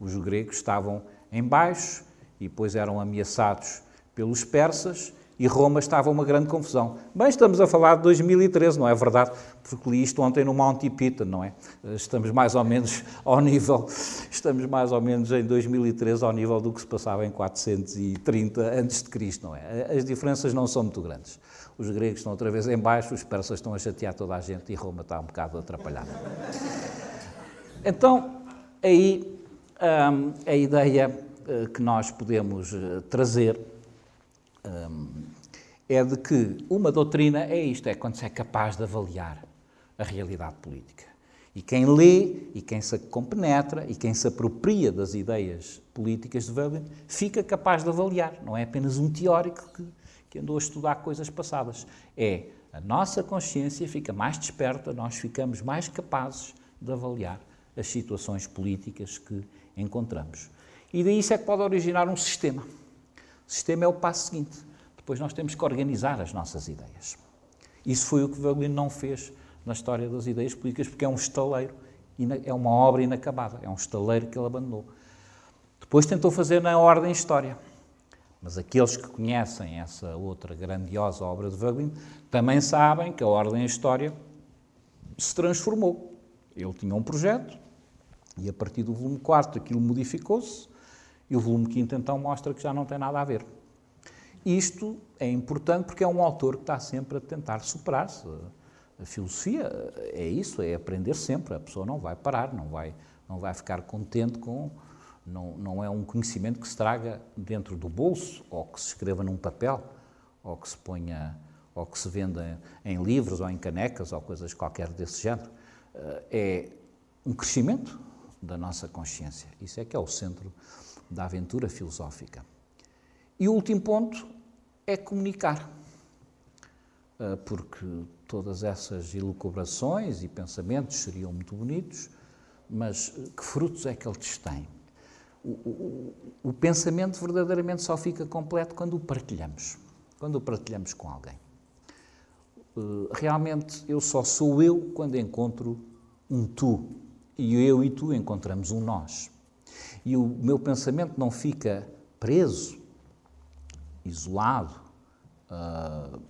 Speaker 1: os gregos estavam em baixo e depois eram ameaçados pelos persas e Roma estava uma grande confusão. Bem, estamos a falar de 2013, não é verdade? Porque li isto ontem no Monty Python, não é? Eh, estamos mais ou menos [LAUGHS] ao nível, estamos mais ou menos em 2013 ao nível do que se passava em 430 antes de Cristo, não é? Eh, as diferenças não são muito grandes. Os gregos estão outra vez em baixo, os persas estão a chatear toda a gente e Roma está um bocado atrapalhada. Então, aí hum, a ideia eh, que nós podemos trazer é de que uma doutrina é isto, é quando se é capaz de avaliar a realidade política. E quem lê, e quem se compenetra, e quem se apropria das ideias políticas de Weber, fica capaz de avaliar. Não é apenas um teórico que, que andou a estudar coisas passadas. É a nossa consciência fica mais desperta, nós ficamos mais capazes de avaliar as situações políticas que encontramos. E daí isso é que pode originar um sistema. O sistema é o passo seguinte. Depois nós temos que organizar as nossas ideias. Isso foi o que Wagner não fez na história das ideias políticas, porque é um estaleiro, é uma obra inacabada, é um estaleiro que ele abandonou. Depois tentou fazer na ordem história. Mas aqueles que conhecem essa outra grandiosa obra de Wagner também sabem que a ordem história se transformou. Ele tinha um projeto e a partir do volume 4 aquilo modificou-se e o volume 5 então, mostra que já não tem nada a ver. Isto é importante porque é um autor que está sempre a tentar superar-se. A filosofia é isso, é aprender sempre. A pessoa não vai parar, não vai, não vai ficar contente com. Não, não é um conhecimento que se traga dentro do bolso, ou que se escreva num papel, ou que se ponha, ou que se venda em livros, ou em canecas, ou coisas qualquer desse género. Eh, é um crescimento da nossa consciência. Isso é que é o centro da aventura filosófica. E o último ponto é comunicar, eh, porque todas essas elucubrações e pensamentos seriam muito bonitos, mas eh, que frutos é que eles têm? O, o, o pensamento verdadeiramente só fica completo quando o partilhamos, quando o partilhamos com alguém. Eh, realmente eu só sou eu quando encontro um tu, e eu e tu encontramos um nós e o meu pensamento não fica preso, isolado, uh,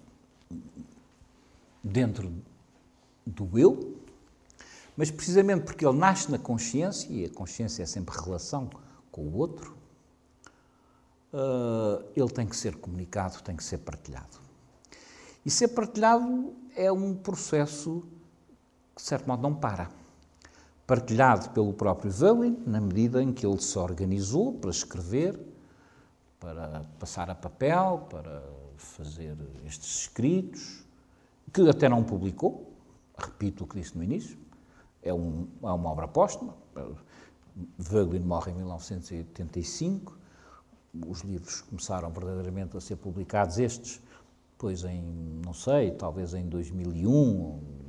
Speaker 1: dentro do eu, mas precisamente porque ele nasce na consciência, e a consciência é sempre relação com o outro, uh, ele tem que ser comunicado, tem que ser partilhado. E ser partilhado é um processo que, de certo modo, não para partilhado pelo próprio Zölin, na medida em que ele se organizou para escrever, para passar a papel, para fazer estes escritos, que até não publicou, repito o que disse no início, é, um, é uma obra póstuma. Vöglin morre em 1985, os livros começaram verdadeiramente a ser publicados, estes, pois em, não sei, talvez em 2001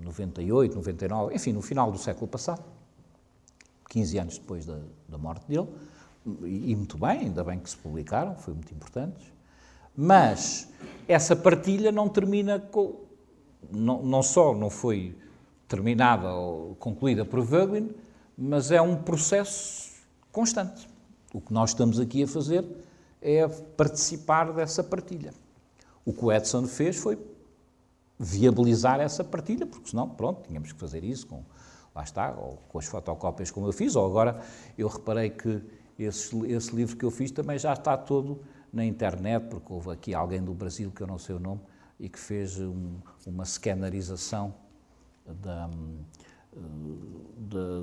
Speaker 1: 98, 99, enfim, no final do século passado, 15 anos depois da, da morte dele, e, e muito bem, ainda bem que se publicaram, foi muito importante. Mas essa partilha não termina com. Não, não só não foi terminada ou concluída por Voegelin, mas é um processo constante. O que nós estamos aqui a fazer é participar dessa partilha. O que o Edson fez foi viabilizar essa partilha, porque senão, pronto, tínhamos que fazer isso com, lá está, ou com as fotocópias como eu fiz, ou agora eu reparei que esse, esse livro que eu fiz também já está todo na internet, porque houve aqui alguém do Brasil, que eu não sei o nome, e que fez um, uma scannerização de,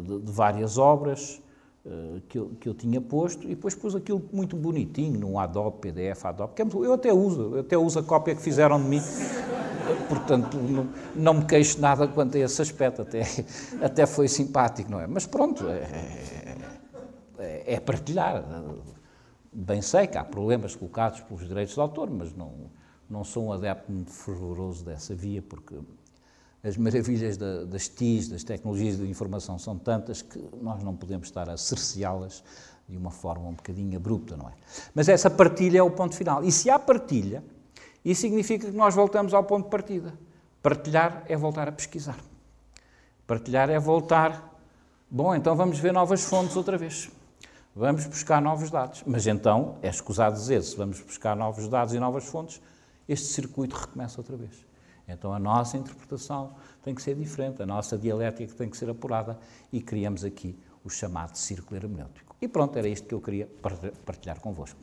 Speaker 1: de, de várias obras, eh, que eu, que eu, tinha posto e depois pus aquilo muito bonitinho num Adobe, PDF, Adobe. É eu até uso, eu até uso a cópia que fizeram de mim portanto não, não, me queixo nada quanto a esse aspecto, até, até foi simpático, não é? Mas pronto, é, é, é partilhar. Bem sei que há problemas colocados pelos direitos de autor, mas não, não sou um adepto muito fervoroso dessa via, porque as maravilhas da, das TIs, das tecnologias de informação, são tantas que nós não podemos estar a cerceá-las de uma forma um bocadinho abrupta, não é? Mas essa partilha é o ponto final. E se há partilha, isso significa que nós voltamos ao ponto de partida. Partilhar é voltar a pesquisar. Partilhar é voltar. Bom, então vamos ver novas fontes outra vez. Vamos buscar novos dados. Mas então, é escusado dizer, se vamos buscar novos dados e novas fontes, este circuito recomeça outra vez. Então a nossa interpretação tem que ser diferente, a nossa dialética tem que ser apurada e criamos aqui o chamado círculo hermenêutico. E pronto, era isto que eu queria partilhar convosco.